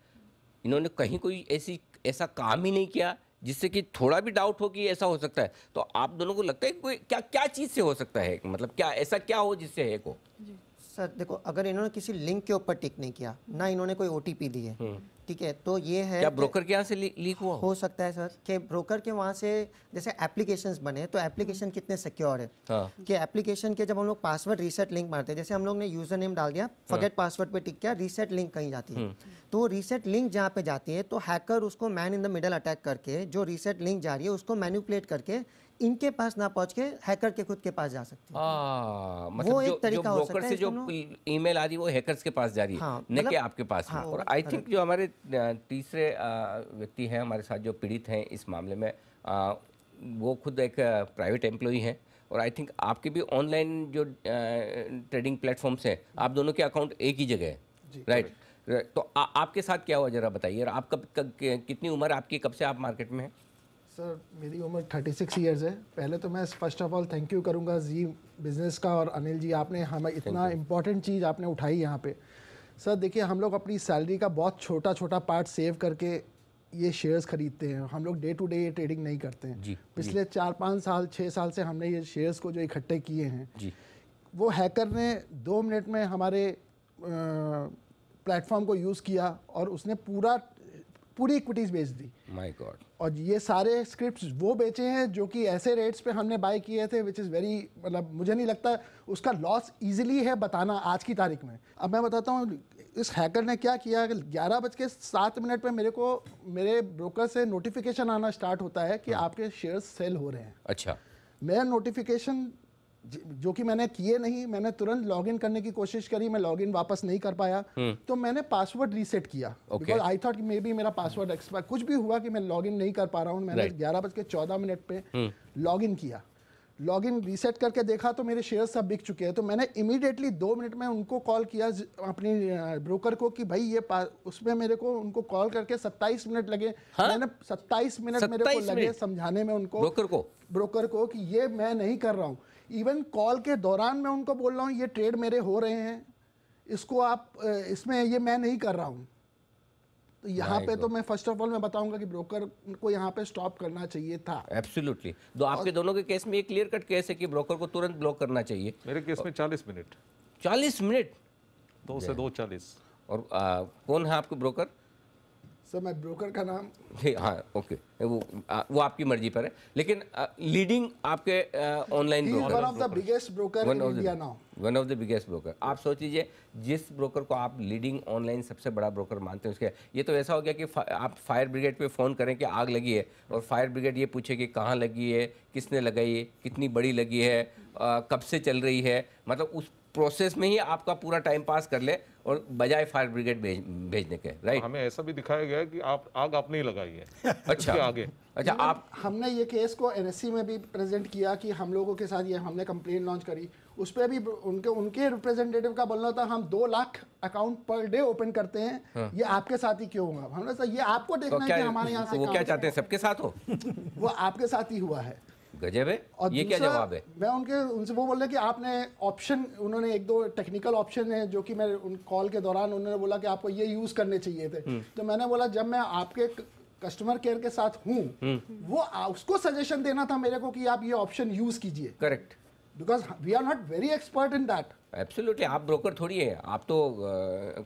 इन्होंने कहीं कोई ऐसी ऐसा काम ही नहीं किया जिससे कि थोड़ा भी डाउट हो कि ऐसा हो सकता है तो आप दोनों को लगता है कोई क्या क्या चीज़ से हो सकता है मतलब क्या ऐसा क्या हो जिससे हैक हो सर देखो अगर इन्होंने किसी लिंक के ऊपर टिक नहीं किया ना इन्होंने कोई ओ दी है हम्म। ठीक है तो ये है क्या ब्रोकर के यहाँ से ली, लीक हुआ हो सकता है सर कि ब्रोकर के वहाँ से जैसे एप्लीकेशन बने तो एप्लीकेशन कितने सिक्योर है हाँ। कि एप्लीकेशन के जब हम लोग पासवर्ड रीसेट लिंक मारते हैं जैसे हम लोग ने यूजर नेम डाल दिया फगेट हाँ। पासवर्ड पे टिक किया रीसेट लिंक कहीं जाती है हम्म। तो रीसेट लिंक जहाँ पे जाती है तो हैकर उसको man in the middle attack करके जो रीसेट लिंक जा रही है उसको मैन्यूपुलेट करके इनके पास ना पहुंच के हैकर के खुद के पास जा सकते हैं हाँ, मतलब वो एक तरीका जो हो सकता है से जो ईमेल आ रही वो हैकर्स के पास जा रही है हाँ, न कि मतलब- आपके पास हाँ, और आई थिंक जो हमारे तीसरे व्यक्ति हैं हमारे साथ जो पीड़ित हैं इस मामले में आ, वो खुद एक प्राइवेट एम्प्लॉई हैं और आई थिंक आपके भी ऑनलाइन जो ट्रेडिंग प्लेटफॉर्म्स हैं आप दोनों के अकाउंट एक ही जगह है राइट तो आ, आपके साथ क्या हुआ जरा बताइए और आपका कितनी उम्र आपकी कब से आप मार्केट में हैं सर मेरी उम्र 36 सिक्स ईयर्स है पहले तो मैं first of all thank you करूँगा जी बिज़नेस का और अनिल जी आपने हमें इतना इम्पोर्टेंट चीज़ आपने उठाई यहाँ पे सर देखिए हम लोग अपनी सैलरी का बहुत छोटा छोटा पार्ट सेव करके ये शेयर्स खरीदते हैं हम लोग डे टू डे ये ट्रेडिंग नहीं करते हैं जी, पिछले जी. चार पाँच साल छः साल से हमने ये शेयर्स को जो इकट्ठे किए हैं जी. वो हैकर ने दो मिनट में हमारे प्लेटफॉर्म को यूज़ किया और उसने पूरा पूरी इक्विटीज बेच दी माई गॉड और ये सारे स्क्रिप्ट वो बेचे हैं जो कि ऐसे रेट्स पे हमने बाय किए थे विच इज़ वेरी मतलब मुझे नहीं लगता उसका लॉस इजिली है बताना आज की तारीख में अब मैं बताता हूँ इस हैकर ने क्या किया ग्यारह बज के सात मिनट पर मेरे को मेरे ब्रोकर से नोटिफिकेशन आना स्टार्ट होता है कि हाँ। आपके शेयर सेल हो रहे हैं अच्छा मेरा नोटिफिकेशन जो कि मैंने किए नहीं मैंने तुरंत लॉगिन करने की कोशिश करी मैं लॉगिन वापस नहीं कर पाया हम्म। तो मैंने पासवर्ड रीसेट किया because I thought maybe मेरा पासवर्ड एक्सपायर कुछ भी हुआ कि मैं लॉगिन नहीं कर पा रहा हूँ मैंने ग्यारह बज के चौदह मिनट पे लॉगिन हम्म। किया लॉगिन रीसेट करके देखा तो मेरे शेयर सब बिक चुके हैं तो मैंने इमीडिएटली दो मिनट में उनको कॉल किया अपनी ब्रोकर को कि भाई ये उसमें मेरे को उनको कॉल करके सत्ताईस मिनट लगे हा? मैंने सत्ताईस मिनट मेरे को लगे समझाने में उनको ब्रोकर को ब्रोकर को कि ये मैं नहीं कर रहा हूँ इवन कॉल के दौरान मैं उनको बोल रहा हूँ ये ट्रेड मेरे हो रहे हैं इसको आप इसमें ये मैं नहीं कर रहा हूँ तो यहाँ पे तो मैं फर्स्ट ऑफ ऑल मैं बताऊंगा कि ब्रोकर को यहाँ पे स्टॉप करना चाहिए था एब्सोल्युटली तो आपके दोनों के केस में एक क्लियर कट केस है कि ब्रोकर को तुरंत ब्लॉक करना चाहिए मेरे केस में चालीस मिनट चालीस मिनट दो से दो चालीस और आ, कौन है आपके ब्रोकर सर मैं ब्रोकर का नाम हाँ ओके वो आ, वो आपकी मर्जी पर है लेकिन लीडिंग आपके online broker one of the biggest broker one of now one of the biggest broker आप सोच लीजिए जिस ब्रोकर को आप लीडिंग ऑनलाइन सबसे बड़ा ब्रोकर मानते हैं उसके ये तो ऐसा हो गया कि फा, आप फायर ब्रिगेड पे फ़ोन करें कि आग लगी है और फायर ब्रिगेड ये पूछे कि कहाँ लगी है किसने लगाई है कितनी बड़ी लगी है आ, कब से चल रही है मतलब उस प्रोसेस में ही आपका पूरा टाइम पास कर ले और बजाय फायर ब्रिगेड भेज, भेजने के राइट हमें ऐसा भी दिखाया गया कि आप आग आपने ही लगाई है अच्छा आगे अच्छा आप हमने ये केस को एनएससी में भी प्रेजेंट किया कि हम लोगों के साथ ये हमने कंप्लेन लॉन्च करी उस पर भी उनके उनके रिप्रेजेंटेटिव का बोलना था हम दो लाख अकाउंट पर डे ओपन करते हैं हाँ। ये आपके साथ ही क्यों हुआ हमने ये आपको तो देखना है कि हमारे यहाँ तो से वो क्या चाहते हैं सबके साथ हो वो आपके साथ ही हुआ है गजब है और ये क्या जवाब है मैं उनके उनसे वो बोल रहा कि आपने ऑप्शन उन्होंने एक दो टेक्निकल ऑप्शन है जो कि मैं उन कॉल के दौरान उन्होंने बोला कि आपको ये यूज़ करने चाहिए थे हम्म। तो मैंने बोला जब मैं आपके कस्टमर केयर के साथ हूँ हम्म। वो उसको सजेशन देना था मेरे को कि आप ये ऑप्शन यूज़ कीजिए correct because we are not very expert in that absolutely आप ब्रोकर थोड़ी है आप तो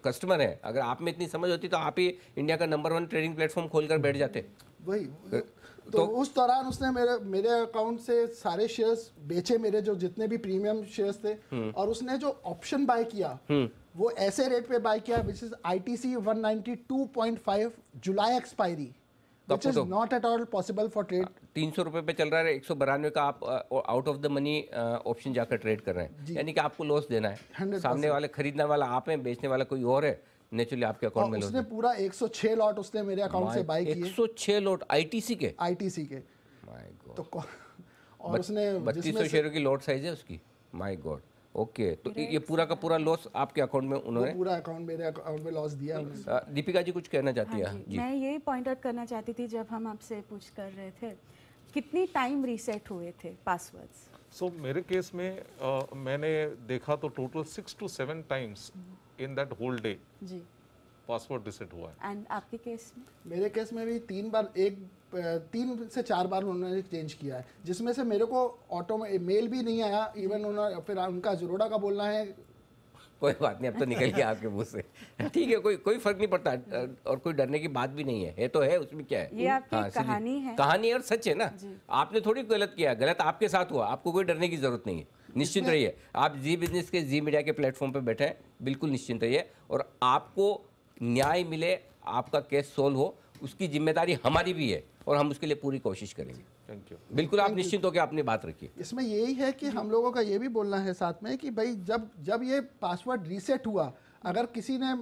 कस्टमर uh, है अगर आप में इतनी समझ होती तो आप ही इंडिया का नंबर वन ट्रेडिंग प्लेटफॉर्म खोलकर बैठ जाते वही तो, तो, उस दौरान उसने मेरे मेरे अकाउंट से सारे शेयर्स बेचे मेरे जो जितने भी प्रीमियम शेयर्स थे हम्म। और उसने जो ऑप्शन बाय किया हम्म। वो ऐसे रेट पे बाय किया which is I T C one ninety two point five जुलाई expiry which is not at all possible for trade तीन सौ रुपये पे चल रहा है एक सौ बारानवे का आप out of the money option जाकर ट्रेड कर रहे हैं यानी कि आपको लॉस देना है सामने वाले खरीदने वाला आप हैं बेचने वाला कोई और है नेचुरली आपके अकाउंट में उसने पूरा 106 लॉट उसने मेरे अकाउंट से बाई किए 106 लॉट आईटीसी के आईटीसी के माय गॉड तो और उसने बत्तीस सौ शेयरों की लॉट साइज है उसकी माय गॉड ओके तो ये पूरा का पूरा लॉस आपके अकाउंट में उन्होंने पूरा अकाउंट मेरे अकाउंट में लॉस दिया दीपिका जी कुछ कहना चाहती हाँ है मैं यही पॉइंट आउट करना चाहती थी जब हम आपसे पूछ कर रहे थे कितनी टाइम रीसेट हुए थे पासवर्ड्स सो so, मेरे केस में आ, मैंने देखा तो total six to seven times in that whole day passport reset हुआ है एंड आपके केस में मेरे केस में भी तीन बार एक तीन से चार बार उन्होंने चेंज किया है जिसमें से मेरे को ऑटो में मेल भी नहीं आया इवन उन्होंने फिर उनका जरोड़ा का बोलना है कोई बात नहीं अब तो निकल गया आपके मुंह से ठीक है कोई कोई फर्क नहीं पड़ता और कोई डरने की बात भी नहीं है ये तो है उसमें क्या है ये आपकी हाँ, कहानी है कहानी और सच है ना आपने थोड़ी गलत किया गलत आपके साथ हुआ आपको कोई डरने की जरूरत नहीं है निश्चिंत रहिए आप जी बिजनेस के जी मीडिया के प्लेटफॉर्म पर बैठे हैं बिल्कुल निश्चिंत रहिए और आपको न्याय मिले आपका केस सोल्व हो उसकी जिम्मेदारी हमारी भी है और हम उसके लिए पूरी कोशिश करेंगे थैंक यू बिल्कुल आप निश्चिंत होकर आपने बात रखी इसमें यही है कि हम लोगों का ये भी बोलना है साथ में कि भाई जब जब ये पासवर्ड रीसेट हुआ अगर किसी ने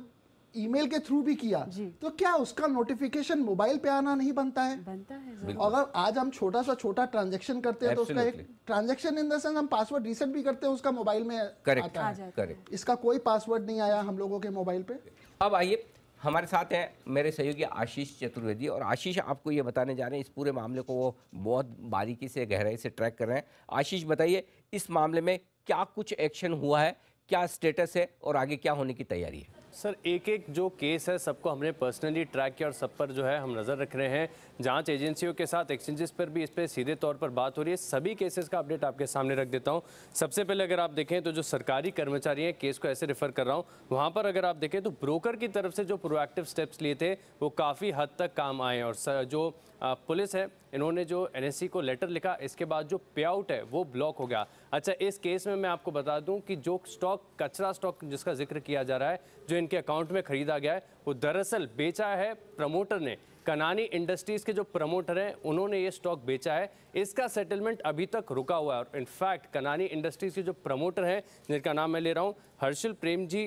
ईमेल के थ्रू भी किया तो क्या उसका नोटिफिकेशन मोबाइल पे आना नहीं बनता है बनता है अगर आज हम छोटा सा छोटा ट्रांजेक्शन करते हैं तो उसका एक ट्रांजेक्शन इन द सेंस हम पासवर्ड रीसेट भी करते हैं उसका मोबाइल में करेक्ट करेक्ट इसका कोई पासवर्ड नहीं आया हम लोगों के मोबाइल पे अब आइए हमारे साथ हैं मेरे सहयोगी आशीष चतुर्वेदी और आशीष आपको ये बताने जा रहे हैं इस पूरे मामले को वो बहुत बारीकी से गहराई से ट्रैक कर रहे हैं आशीष बताइए इस मामले में क्या कुछ एक्शन हुआ है क्या स्टेटस है और आगे क्या होने की तैयारी है सर एक एक जो केस है सबको हमने पर्सनली ट्रैक किया और सब पर जो है हम नज़र रख रहे हैं जांच एजेंसियों के साथ एक्सचेंजेस पर भी इस पर सीधे तौर पर बात हो रही है सभी केसेस का अपडेट आपके सामने रख देता हूं सबसे पहले अगर आप देखें तो जो सरकारी कर्मचारी हैं केस को ऐसे रेफर कर रहा हूं वहां पर अगर आप देखें तो ब्रोकर की तरफ से जो प्रोएक्टिव स्टेप्स लिए थे वो काफ़ी हद तक काम आए और जो पुलिस है इन्होंने जो एन को लेटर लिखा इसके बाद जो पे आउट है वो ब्लॉक हो गया अच्छा इस केस में मैं आपको बता दूं कि जो स्टॉक कचरा स्टॉक जिसका जिक्र किया जा रहा है जो इनके अकाउंट में खरीदा गया है वो दरअसल बेचा है प्रमोटर ने कनानी इंडस्ट्रीज़ के जो प्रमोटर हैं उन्होंने ये स्टॉक बेचा है इसका सेटलमेंट अभी तक रुका हुआ है और इनफैक्ट कनानी इंडस्ट्रीज़ के जो प्रमोटर हैं जिनका नाम मैं ले रहा हूँ हर्षल प्रेम जी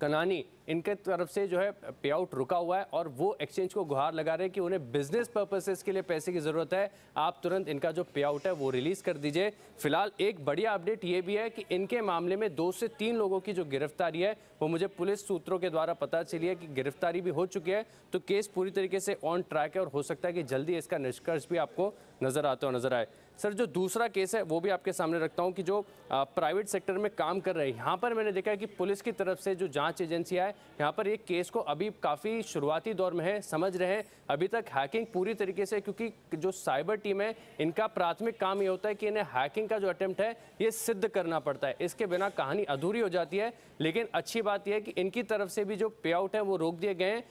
कनानी इनके तरफ से जो है पे आउट रुका हुआ है और वो एक्सचेंज को गुहार लगा रहे हैं कि उन्हें बिजनेस पर्पसेस के लिए पैसे की ज़रूरत है आप तुरंत इनका जो पे आउट है वो रिलीज़ कर दीजिए फिलहाल एक बढ़िया अपडेट ये भी है कि इनके मामले में दो से तीन लोगों की जो गिरफ्तारी है वो मुझे पुलिस सूत्रों के द्वारा पता चली है कि गिरफ्तारी भी हो चुकी है तो केस पूरी तरीके से ऑन ट्रैक है और हो सकता है कि जल्दी इसका निष्कर्ष भी आपको नज़र आता और नज़र आए सर जो दूसरा केस है वो भी आपके सामने रखता हूँ कि जो प्राइवेट सेक्टर में काम कर रहे हैं यहाँ पर मैंने देखा है कि पुलिस की तरफ से जो जाँच एजेंसी आए यहाँ पर एक केस को अभी काफ़ी शुरुआती दौर में है समझ रहे हैं अभी तक हैकिंग पूरी तरीके से क्योंकि जो साइबर टीम है इनका प्राथमिक काम ये होता है कि इन्हें हैकिंग का जो अटैम्प्ट है ये सिद्ध करना पड़ता है इसके बिना कहानी अधूरी हो जाती है लेकिन अच्छी बात यह है कि इनकी तरफ से भी जो पे आउट है वो रोक दिए गए हैं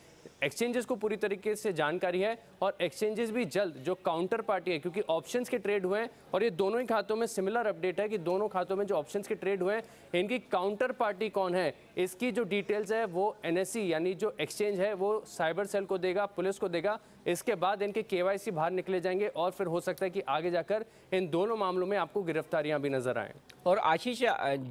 एक्सचेंजेस को पूरी तरीके से जानकारी है और एक्सचेंजेस भी जल्द जो काउंटर पार्टी है क्योंकि ऑप्शंस के ट्रेड हुए हैं और ये दोनों ही खातों में सिमिलर अपडेट है कि दोनों खातों में जो ऑप्शंस के ट्रेड हुए हैं इनकी काउंटर पार्टी कौन है इसकी जो डिटेल्स है वो एनएससी e, यानी जो एक्सचेंज है वो साइबर सेल को देगा पुलिस को देगा इसके बाद इनके के बाहर निकले जाएंगे और फिर हो सकता है कि आगे जाकर इन दोनों मामलों में आपको गिरफ्तारियाँ भी नजर आए और आशीष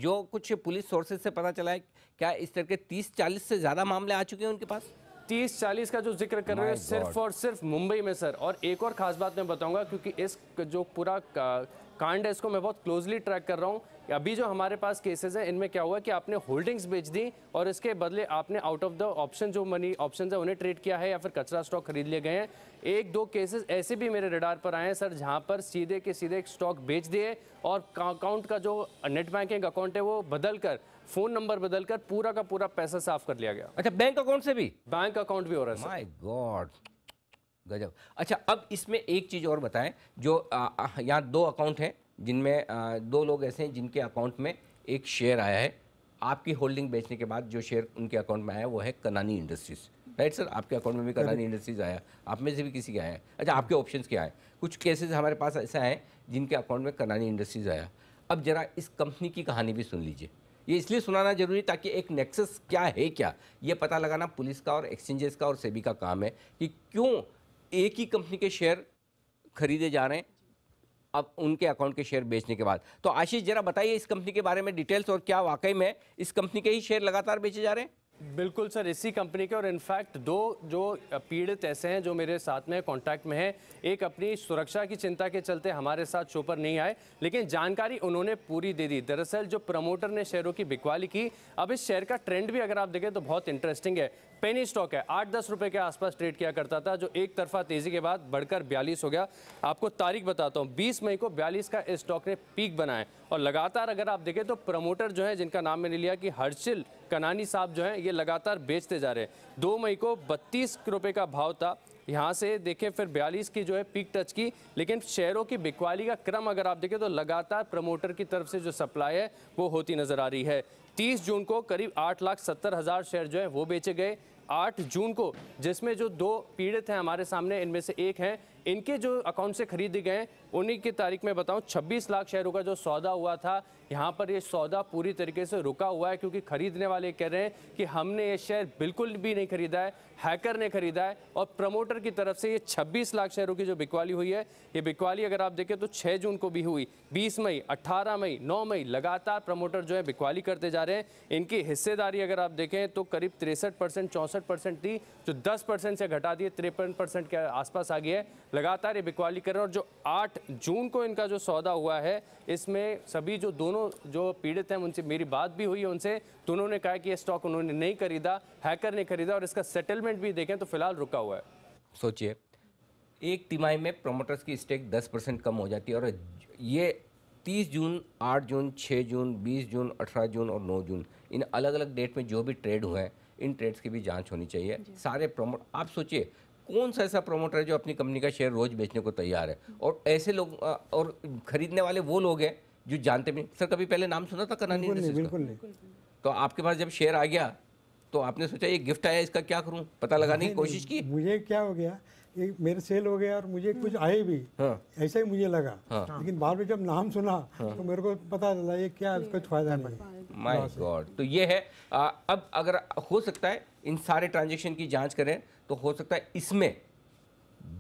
जो कुछ पुलिस सोर्सेज से पता चला है क्या इस तरह के तीस चालीस से ज़्यादा मामले आ चुके हैं उनके पास तीस चालीस का जो जिक्र कर रहे हैं सिर्फ और सिर्फ मुंबई में सर और एक और खास बात मैं बताऊंगा क्योंकि इस जो पूरा कांड है इसको मैं बहुत क्लोजली ट्रैक कर रहा हूँ अभी जो हमारे पास केसेस हैं इनमें क्या हुआ कि आपने होल्डिंग्स बेच दी और इसके बदले आपने आउट ऑफ द ऑप्शन जो मनी ऑप्शन है उन्हें ट्रेड किया है या फिर कचरा स्टॉक खरीद लिए गए हैं एक दो केसेस ऐसे भी मेरे रिडार पर आए हैं सर जहां पर सीधे के सीधे स्टॉक बेच दिए और अकाउंट का जो नेट बैंकिंग अकाउंट है वो बदल कर फोन नंबर बदलकर पूरा का पूरा पैसा साफ कर लिया गया अच्छा बैंक अकाउंट से भी बैंक अकाउंट भी हो रहा है गजब अच्छा अब इसमें एक चीज और बताएं जो यहाँ दो अकाउंट हैं जिनमें दो लोग ऐसे हैं जिनके अकाउंट में एक शेयर आया है आपकी होल्डिंग बेचने के बाद जो शेयर उनके अकाउंट में आया वो है कनानी इंडस्ट्रीज़ राइट सर आपके अकाउंट में भी कनानी इंडस्ट्रीज़ आया आप में से भी किसी का आया अच्छा आपके ऑप्शन क्या है कुछ केसेज हमारे पास ऐसा है जिनके अकाउंट में कनानी इंडस्ट्रीज़ आया अब ज़रा इस कंपनी की कहानी भी सुन लीजिए ये इसलिए सुनाना जरूरी ताकि एक नेक्सस क्या है क्या ये पता लगाना पुलिस का और एक्सचेंजेस का और सेबी का काम है कि क्यों एक ही कंपनी के शेयर खरीदे जा रहे हैं अब उनके अकाउंट के शेयर बेचने के बाद तो आशीष जरा बताइए इस कंपनी के बारे में डिटेल्स और क्या वाकई में इस कंपनी के ही शेयर लगातार बेचे जा रहे हैं बिल्कुल सर इसी कंपनी के और इनफैक्ट दो जो पीड़ित ऐसे हैं जो मेरे साथ में कांटेक्ट में हैं एक अपनी सुरक्षा की चिंता के चलते हमारे साथ शो पर नहीं आए लेकिन जानकारी उन्होंने पूरी दे दी दरअसल जो प्रमोटर ने शेयरों की बिकवाली की अब इस शेयर का ट्रेंड भी अगर आप देखें तो बहुत इंटरेस्टिंग है पेनी स्टॉक है आठ दस रुपए के आसपास ट्रेड किया करता था जो एक तरफा तेजी के बाद बढ़कर बयालीस हो गया आपको तारीख बताता हूँ बीस मई को बयालीस का स्टॉक ने पीक बनाए और लगातार अगर आप देखें तो प्रमोटर जो है जिनका नाम मैंने लिया कि हर्षिल कनानी साहब जो है ये लगातार बेचते जा रहे हैं दो मई को बत्तीस रुपये का भाव था यहाँ से देखें फिर बयालीस की जो है पीक टच की लेकिन शेयरों की बिकवाली का क्रम अगर आप देखें तो लगातार प्रमोटर की तरफ से जो सप्लाई है वो होती नज़र आ रही है 30 जून को करीब आठ लाख सत्तर हज़ार शेयर जो है वो बेचे गए 8 जून को जिसमें जो दो पीड़ित हैं हमारे सामने इनमें से एक हैं इनके जो अकाउंट से खरीदे गए उन्हीं की तारीख में बताऊं 26 लाख शेयरों का जो सौदा हुआ था यहाँ पर ये सौदा पूरी तरीके से रुका हुआ है क्योंकि खरीदने वाले कह रहे हैं कि हमने ये शेयर बिल्कुल भी नहीं खरीदा है हैकर ने खरीदा है और प्रमोटर की तरफ से ये 26 लाख शेयरों की जो बिकवाली हुई है ये बिकवाली अगर आप देखें तो 6 जून को भी हुई 20 मई 18 मई 9 मई लगातार प्रमोटर जो है बिकवाली करते जा रहे हैं इनकी हिस्सेदारी अगर आप देखें तो करीब तिरसठ परसेंट चौंसठ परसेंट थी जो दस परसेंट से घटा दिए तिरपन परसेंट के आसपास आ गई है लगातार ये बिकवाली कर रहे हैं और जो आठ जून को इनका जो सौदा हुआ है इसमें सभी जो दोनों जो पीड़ित हैं उनसे मेरी बात भी हुई है उनसे तो उन्होंने कहा कि ये स्टॉक उन्होंने नहीं खरीदा हैकर ने खरीदा और इसका सेटलमेंट भी देखें तो फिलहाल रुका हुआ है सोचिए एक तिमाही में प्रोमोटर्स की स्टेक 10 परसेंट कम हो जाती है और ये 30 जून 8 जून 6 जून 20 जून 18 जून और 9 जून इन अलग अलग डेट में जो भी ट्रेड हुए हैं इन ट्रेड्स की भी जांच होनी चाहिए सारे प्रमोट आप सोचिए कौन सा ऐसा प्रमोटर है जो अपनी कंपनी का शेयर रोज बेचने को तैयार है और ऐसे लोग और खरीदने वाले वो लोग हैं जो जानते भी सर कभी पहले नाम सुना था कनानी बिल्कुल नहीं, बिल्कुल नहीं तो आपके पास जब शेयर आ गया तो आपने सोचा ये गिफ्ट आया इसका क्या करूँ पता लगाने की कोशिश की मुझे क्या हो गया ये मेरे सेल हो गया और मुझे कुछ आए भी हाँ। ऐसा ही मुझे लगा हाँ। लेकिन बाद में जब नाम सुना हाँ। तो मेरे को पता चला ये क्या कुछ फायदा नहीं माय गॉड तो ये है आ, अब अगर हो सकता है इन सारे ट्रांजेक्शन की जांच करें तो हो सकता है इसमें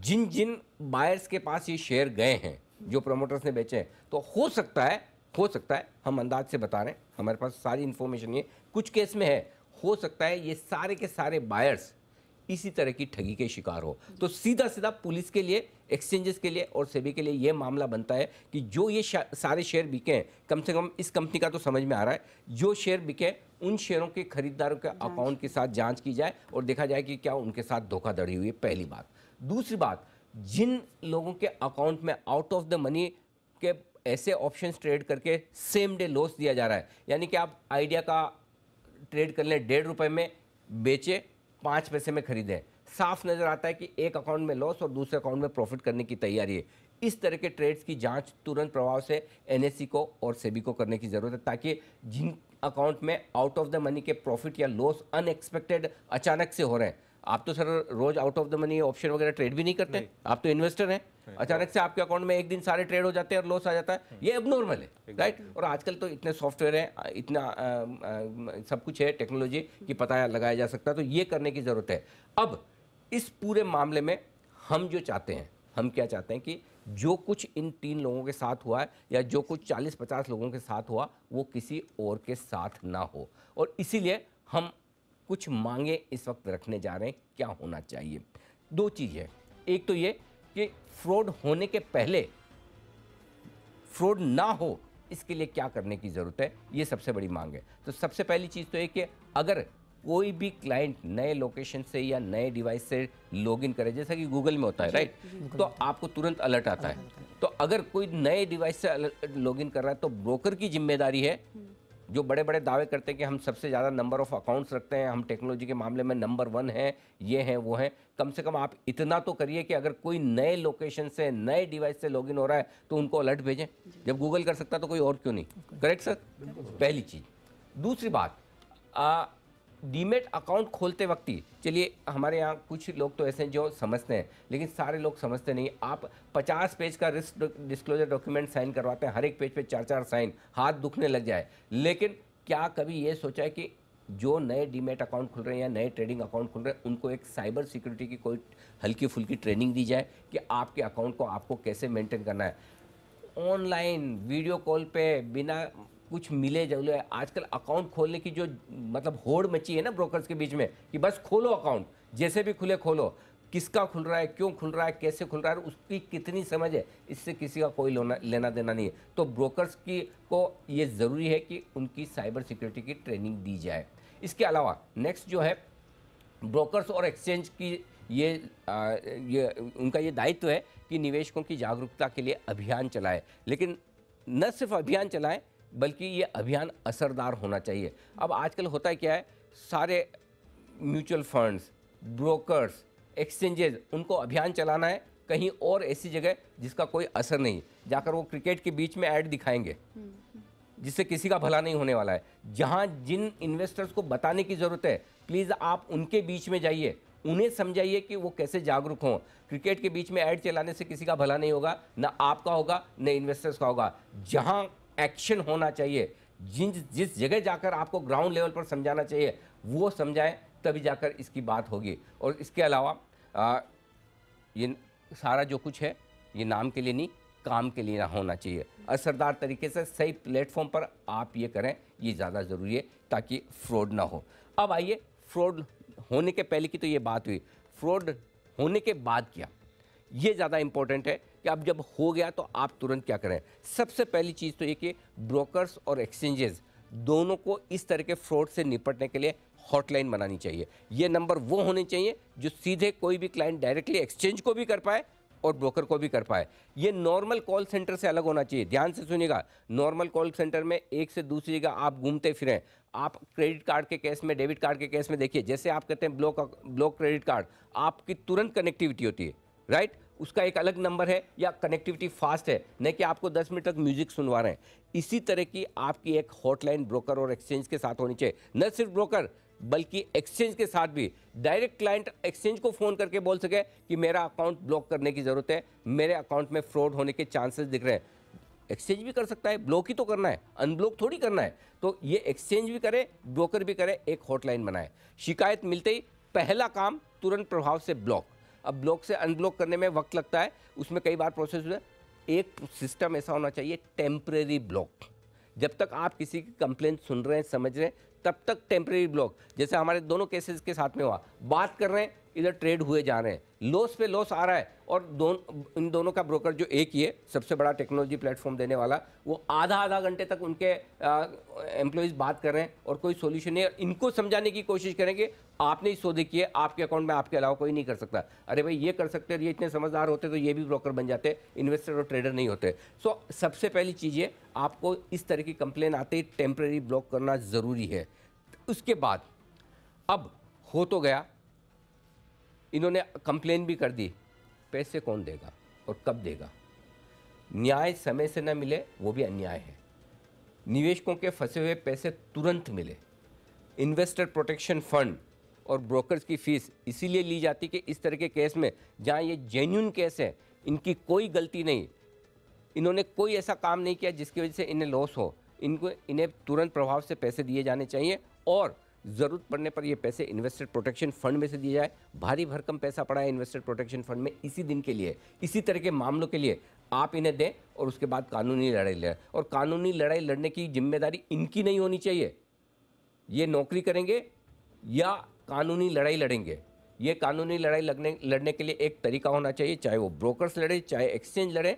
जिन जिन बायर्स के पास ये शेयर गए हैं जो प्रमोटर्स ने बेचे हैं तो हो सकता है हो सकता है हम अंदाज से बता रहे हैं हमारे पास सारी इन्फॉर्मेशन ये कुछ केस में है हो सकता है ये सारे के सारे बायर्स इसी तरह की ठगी के शिकार हो तो सीधा सीधा पुलिस के लिए एक्सचेंजेस के लिए और सेबी के लिए यह मामला बनता है कि जो ये सारे शेयर बिके हैं कम से कम इस कंपनी का तो समझ में आ रहा है जो शेयर बिके उन शेयरों के खरीदारों के अकाउंट के साथ जांच की जाए और देखा जाए कि क्या उनके साथ धोखाधड़ी हुई है पहली बात दूसरी बात जिन लोगों के अकाउंट में आउट ऑफ द मनी के ऐसे ऑप्शन ट्रेड करके सेम डे लॉस दिया जा रहा है यानी कि आप आइडिया का ट्रेड कर लें डेढ़ रुपए में बेचे पाँच पैसे में खरीदे साफ नज़र आता है कि एक अकाउंट में लॉस और दूसरे अकाउंट में प्रॉफिट करने की तैयारी है इस तरह के ट्रेड्स की जांच तुरंत प्रभाव से एनएससी e को और सेबी e को करने की ज़रूरत है ताकि जिन अकाउंट में आउट ऑफ द मनी के प्रॉफिट या लॉस अनएक्सपेक्टेड अचानक से हो रहे हैं आप तो सर रोज़ out of the money option वगैरह ट्रेड भी नहीं करते नहीं। आप तो इन्वेस्टर हैं अचानक से आपके अकाउंट में एक दिन सारे ट्रेड हो जाते हैं और लॉस आ जाता है ये अब नॉर्मल है राइट और आजकल तो इतने सॉफ्टवेयर हैं इतना सब कुछ है टेक्नोलॉजी कि पता लगाया जा सकता है तो ये करने की ज़रूरत है अब इस पूरे मामले में हम जो चाहते हैं हम क्या चाहते हैं कि जो कुछ इन तीन लोगों के साथ हुआ है या जो कुछ 40-50 लोगों के साथ हुआ वो किसी और के साथ ना हो और इसीलिए हम कुछ मांगे इस वक्त रखने जा रहे हैं क्या होना चाहिए दो चीज़ें एक तो ये कि फ्रॉड होने के पहले फ्रॉड ना हो इसके लिए क्या करने की ज़रूरत है ये सबसे बड़ी मांग है तो सबसे पहली चीज़ तो ये कि अगर कोई भी क्लाइंट नए लोकेशन से या नए डिवाइस से लॉग इन करे जैसा कि गूगल में होता है राइट तो आपको तुरंत अलर्ट आता है तो अगर कोई नए डिवाइस से लॉग इन कर रहा है तो ब्रोकर की जिम्मेदारी है हम्म। जो बड़े बड़े दावे करते हैं कि हम सबसे ज़्यादा नंबर ऑफ अकाउंट्स रखते हैं हम टेक्नोलॉजी के मामले में नंबर वन हैं ये हैं वो हैं कम से कम आप इतना तो करिए कि अगर कोई नए लोकेशन से नए डिवाइस से लॉगिन हो रहा है तो उनको अलर्ट भेजें जब गूगल कर सकता तो कोई और क्यों नहीं करेक्ट सर पहली चीज़ दूसरी बात डीमेट अकाउंट खोलते वक्त ही चलिए हमारे यहाँ कुछ लोग तो ऐसे हैं जो समझते हैं लेकिन सारे लोग समझते नहीं आप 50 पेज का रिस्क डिस्क्लोजर डॉक्यूमेंट साइन करवाते हैं हर एक पेज पे चार चार साइन हाथ दुखने लग जाए लेकिन क्या कभी ये सोचा है कि जो नए डीमेट अकाउंट खुल रहे हैं या नए ट्रेडिंग अकाउंट खुल रहे हैं उनको एक साइबर सिक्योरिटी की कोई हल्की फुल्की ट्रेनिंग दी जाए कि आपके अकाउंट को आपको कैसे मेंटेन करना है ऑनलाइन वीडियो कॉल पे बिना कुछ मिले जुले आजकल अकाउंट खोलने की जो मतलब होड़ मची है ना ब्रोकर्स के बीच में कि बस खोलो अकाउंट जैसे भी खुले खोलो किसका खुल रहा है क्यों खुल रहा है कैसे खुल रहा है उसकी कितनी समझ है इससे किसी का कोई लोना लेना देना नहीं है तो ब्रोकर्स की को ये ज़रूरी है कि उनकी साइबर सिक्योरिटी की ट्रेनिंग दी जाए इसके अलावा नेक्स्ट जो है ब्रोकर्स और एक्सचेंज की ये आ, ये उनका ये दायित्व है कि निवेशकों की जागरूकता के लिए अभियान चलाए लेकिन न सिर्फ अभियान चलाएं बल्कि ये अभियान असरदार होना चाहिए अब आजकल होता है क्या है सारे म्यूचुअल फंड्स ब्रोकर्स एक्सचेंजेज उनको अभियान चलाना है कहीं और ऐसी जगह जिसका कोई असर नहीं जाकर वो क्रिकेट के बीच में ऐड दिखाएंगे जिससे किसी का भला नहीं होने वाला है जहाँ जिन इन्वेस्टर्स को बताने की ज़रूरत है प्लीज़ आप उनके बीच में जाइए उन्हें समझाइए कि वो कैसे जागरूक हों क्रिकेट के बीच में ऐड चलाने से किसी का भला नहीं होगा ना आपका होगा ना इन्वेस्टर्स का होगा जहाँ एक्शन होना चाहिए जिन जिस जगह जाकर आपको ग्राउंड लेवल पर समझाना चाहिए वो समझाएं तभी जाकर इसकी बात होगी और इसके अलावा आ, ये सारा जो कुछ है ये नाम के लिए नहीं काम के लिए ना होना चाहिए असरदार तरीके से सही प्लेटफॉर्म पर आप ये करें ये ज़्यादा ज़रूरी है ताकि फ्रॉड ना हो अब आइए फ्रॉड होने के पहले की तो ये बात हुई फ्रॉड होने के बाद क्या ये ज़्यादा इम्पोर्टेंट है कि अब जब हो गया तो आप तुरंत क्या करें सबसे पहली चीज़ तो ये कि ब्रोकर्स और एक्सचेंजेस दोनों को इस तरह के फ्रॉड से निपटने के लिए हॉटलाइन बनानी चाहिए ये नंबर वो होने चाहिए जो सीधे कोई भी क्लाइंट डायरेक्टली एक्सचेंज को भी कर पाए और ब्रोकर को भी कर पाए ये नॉर्मल कॉल सेंटर से अलग होना चाहिए ध्यान से सुनिएगा नॉर्मल कॉल सेंटर में एक से दूसरी जगह आप घूमते फिरें आप क्रेडिट कार्ड के केस में डेबिट कार्ड के केस में देखिए जैसे आप कहते हैं ब्लॉक ब्लॉक क्रेडिट कार्ड आपकी तुरंत कनेक्टिविटी होती है राइट उसका एक अलग नंबर है या कनेक्टिविटी फास्ट है न कि आपको 10 मिनट तक म्यूजिक सुनवा रहे हैं इसी तरह की आपकी एक हॉटलाइन ब्रोकर और एक्सचेंज के साथ होनी चाहिए न सिर्फ ब्रोकर बल्कि एक्सचेंज के साथ भी डायरेक्ट क्लाइंट एक्सचेंज को फ़ोन करके बोल सके कि मेरा अकाउंट ब्लॉक करने की ज़रूरत है मेरे अकाउंट में फ्रॉड होने के चांसेस दिख रहे हैं एक्सचेंज भी कर सकता है ब्लॉक ही तो करना है अनब्लॉक थोड़ी करना है तो ये एक्सचेंज भी करे ब्रोकर भी करे एक हॉटलाइन बनाए शिकायत मिलते ही पहला काम तुरंत प्रभाव से ब्लॉक अब ब्लॉक से अनब्लॉक करने में वक्त लगता है उसमें कई बार प्रोसेस होता है एक सिस्टम ऐसा होना चाहिए टेम्प्रेरी ब्लॉक जब तक आप किसी की कंप्लेन सुन रहे हैं समझ रहे हैं तब तक टेम्प्रेरी ब्लॉक जैसे हमारे दोनों केसेस के साथ में हुआ बात कर रहे हैं इधर ट्रेड हुए जा रहे हैं लॉस पे लॉस आ रहा है और दोन इन दोनों का ब्रोकर जो एक ही है सबसे बड़ा टेक्नोलॉजी प्लेटफॉर्म देने वाला वो आधा आधा घंटे तक उनके एम्प्लॉयज़ बात कर रहे हैं और कोई सोल्यूशन नहीं है इनको समझाने की कोशिश करेंगे आपने ही सौदे किए आपके अकाउंट में आपके अलावा कोई नहीं कर सकता अरे भाई ये कर सकते ये इतने समझदार होते तो ये भी ब्रोकर बन जाते इन्वेस्टर और ट्रेडर नहीं होते सो सबसे पहली चीज़ ये आपको इस तरह की कंप्लेन आते ही टेम्प्रेरी ब्लॉक करना ज़रूरी है उसके बाद अब हो तो गया इन्होंने कंप्लेन भी कर दी पैसे कौन देगा और कब देगा न्याय समय से न मिले वो भी अन्याय है निवेशकों के फंसे हुए पैसे तुरंत मिले इन्वेस्टर प्रोटेक्शन फंड और ब्रोकर्स की फ़ीस इसीलिए ली जाती कि इस तरह के केस में जहाँ ये जेन्यून केस है इनकी कोई गलती नहीं इन्होंने कोई ऐसा काम नहीं किया जिसकी वजह से इन्हें लॉस हो इनको इन्हें तुरंत प्रभाव से पैसे दिए जाने चाहिए और ज़रूरत पड़ने पर ये पैसे इन्वेस्टर प्रोटेक्शन फंड में से दिए जाए भारी भरकम पैसा पड़ा है इन्वेस्टर प्रोटेक्शन फंड में इसी दिन के लिए इसी तरह के मामलों के लिए आप इन्हें दें और उसके बाद कानूनी लड़ाई लड़ें और कानूनी लड़ाई लड़ने की जिम्मेदारी इनकी नहीं होनी चाहिए ये नौकरी करेंगे या कानूनी लड़ाई लड़ेंगे ये कानूनी लड़ाई लगने लड़ने के लिए एक तरीका होना चाहिए चाहे वो ब्रोकर्स लड़े चाहे एक्सचेंज लड़े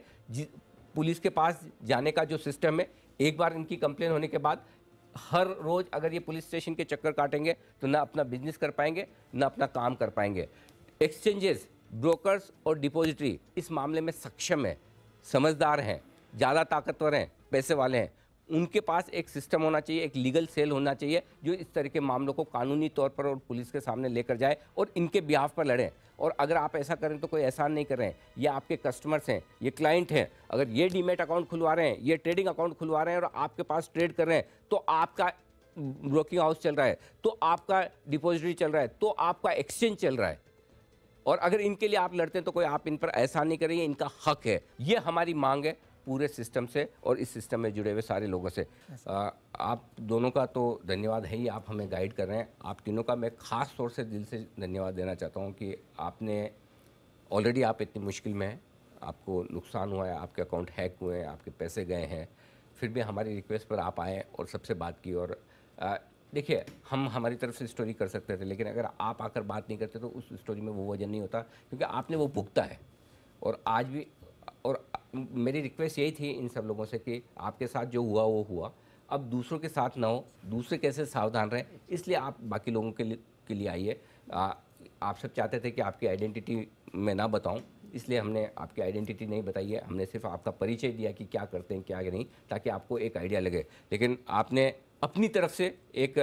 पुलिस के पास जाने का जो सिस्टम है एक बार इनकी कंप्लेन होने के बाद हर रोज़ अगर ये पुलिस स्टेशन के चक्कर काटेंगे तो ना अपना बिजनेस कर पाएंगे ना अपना काम कर पाएंगे एक्सचेंजेस ब्रोकर्स और डिपॉजिटरी इस मामले में सक्षम है समझदार हैं ज़्यादा ताकतवर हैं पैसे वाले हैं उनके पास एक सिस्टम होना चाहिए एक लीगल सेल होना चाहिए जो इस तरह के मामलों को कानूनी तौर पर और पुलिस के सामने लेकर जाए और इनके बिहाफ पर लड़ें और अगर आप ऐसा करें तो कोई एहसान नहीं कर रहे हैं ये आपके कस्टमर्स हैं ये क्लाइंट हैं अगर ये डीमेट अकाउंट खुलवा रहे हैं ये ट्रेडिंग अकाउंट खुलवा रहे हैं और आपके पास ट्रेड कर रहे हैं तो आपका ब्रोकिंग हाउस चल रहा है तो आपका डिपोजिटरी चल रहा है तो आपका एक्सचेंज चल रहा है और अगर इनके लिए आप लड़ते हैं तो कोई आप इन पर एहसान नहीं करेंगे इनका हक है ये हमारी मांग है पूरे सिस्टम से और इस सिस्टम में जुड़े हुए सारे लोगों से आ, आप दोनों का तो धन्यवाद है ही आप हमें गाइड कर रहे हैं आप तीनों का मैं ख़ास तौर से दिल से धन्यवाद देना चाहता हूँ कि आपने ऑलरेडी आप इतनी मुश्किल में हैं आपको नुकसान हुआ है आपके अकाउंट हैक हुए हैं आपके पैसे गए हैं फिर भी हमारी रिक्वेस्ट पर आप आए और सबसे बात की और देखिए हम हमारी तरफ से स्टोरी कर सकते थे लेकिन अगर आप आकर बात नहीं करते तो उस स्टोरी में वो वजन नहीं होता क्योंकि आपने वो भुगता है और आज भी और मेरी रिक्वेस्ट यही थी इन सब लोगों से कि आपके साथ जो हुआ वो हुआ अब दूसरों के साथ ना हो दूसरे कैसे सावधान रहें इसलिए आप बाकी लोगों के लिए के लिए आइए आप सब चाहते थे कि आपकी आइडेंटिटी मैं ना बताऊं इसलिए हमने आपकी आइडेंटिटी नहीं बताई है हमने सिर्फ आपका परिचय दिया कि क्या करते हैं क्या नहीं ताकि आपको एक आइडिया लगे लेकिन आपने अपनी तरफ से एक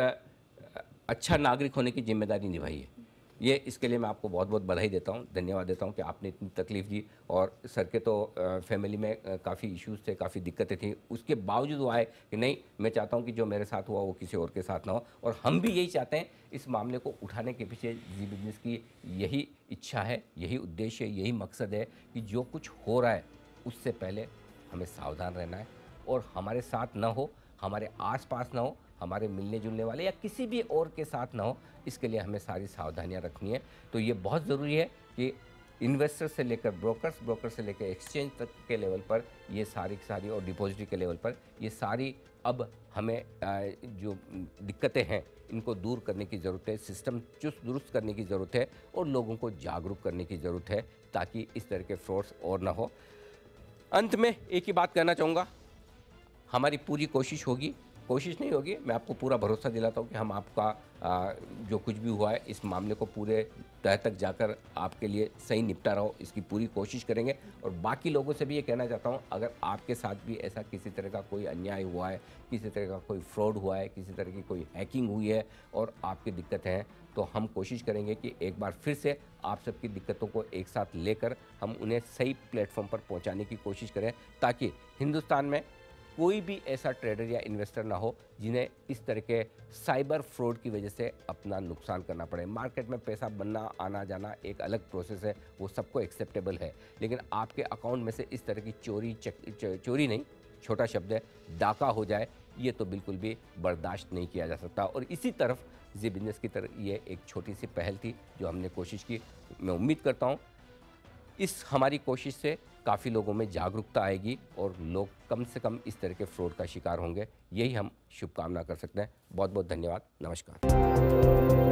अच्छा नागरिक होने की जिम्मेदारी निभाई है ये इसके लिए मैं आपको बहुत बहुत बधाई देता हूँ धन्यवाद देता हूँ कि आपने इतनी तकलीफ दी और सर के तो फैमिली में काफ़ी इश्यूज थे काफ़ी दिक्कतें थी उसके बावजूद वो आए कि नहीं मैं चाहता हूँ कि जो मेरे साथ हुआ वो किसी और के साथ ना हो और हम भी यही चाहते हैं इस मामले को उठाने के पीछे जी बिजनेस की यही इच्छा है यही उद्देश्य यही मकसद है कि जो कुछ हो रहा है उससे पहले हमें सावधान रहना है और हमारे साथ ना हो हमारे आसपास ना हो हमारे मिलने जुलने वाले या किसी भी और के साथ ना हो इसके लिए हमें सारी सावधानियाँ रखनी है तो ये बहुत ज़रूरी है कि इन्वेस्टर से लेकर ब्रोकर्स ब्रोकर से लेकर एक्सचेंज तक के लेवल पर ये सारी सारी और डिपॉजिटरी के लेवल पर ये सारी अब हमें जो दिक्कतें हैं इनको दूर करने की ज़रूरत है सिस्टम चुस्त दुरुस्त करने की ज़रूरत है और लोगों को जागरूक करने की ज़रूरत है ताकि इस तरह के फ्रॉड्स और ना हो अंत में एक ही बात कहना चाहूँगा हमारी पूरी कोशिश होगी कोशिश नहीं होगी मैं आपको पूरा भरोसा दिलाता हूँ कि हम आपका आ, जो कुछ भी हुआ है इस मामले को पूरे तह तक जाकर आपके लिए सही निपटारा हो इसकी पूरी कोशिश करेंगे और बाकी लोगों से भी ये कहना चाहता हूँ अगर आपके साथ भी ऐसा किसी तरह का कोई अन्याय हुआ है किसी तरह का कोई फ्रॉड हुआ है किसी तरह की कोई हैकिंग हुई है और आपकी दिक्कत है तो हम कोशिश करेंगे कि एक बार फिर से आप सबकी दिक्कतों को एक साथ लेकर हम उन्हें सही प्लेटफॉर्म पर पहुँचाने की कोशिश करें ताकि हिंदुस्तान में कोई भी ऐसा ट्रेडर या इन्वेस्टर ना हो जिन्हें इस तरह के साइबर फ्रॉड की वजह से अपना नुकसान करना पड़े मार्केट में पैसा बनना आना जाना एक अलग प्रोसेस है वो सबको एक्सेप्टेबल है लेकिन आपके अकाउंट में से इस तरह की चोरी चोरी नहीं छोटा शब्द है डाका हो जाए ये तो बिल्कुल भी बर्दाश्त नहीं किया जा सकता और इसी तरफ जी बिजनेस की तरफ ये एक छोटी सी पहल थी जो हमने कोशिश की मैं उम्मीद करता हूँ इस हमारी कोशिश से काफ़ी लोगों में जागरूकता आएगी और लोग कम से कम इस तरह के फ्रॉड का शिकार होंगे यही हम शुभकामना कर सकते हैं बहुत बहुत धन्यवाद नमस्कार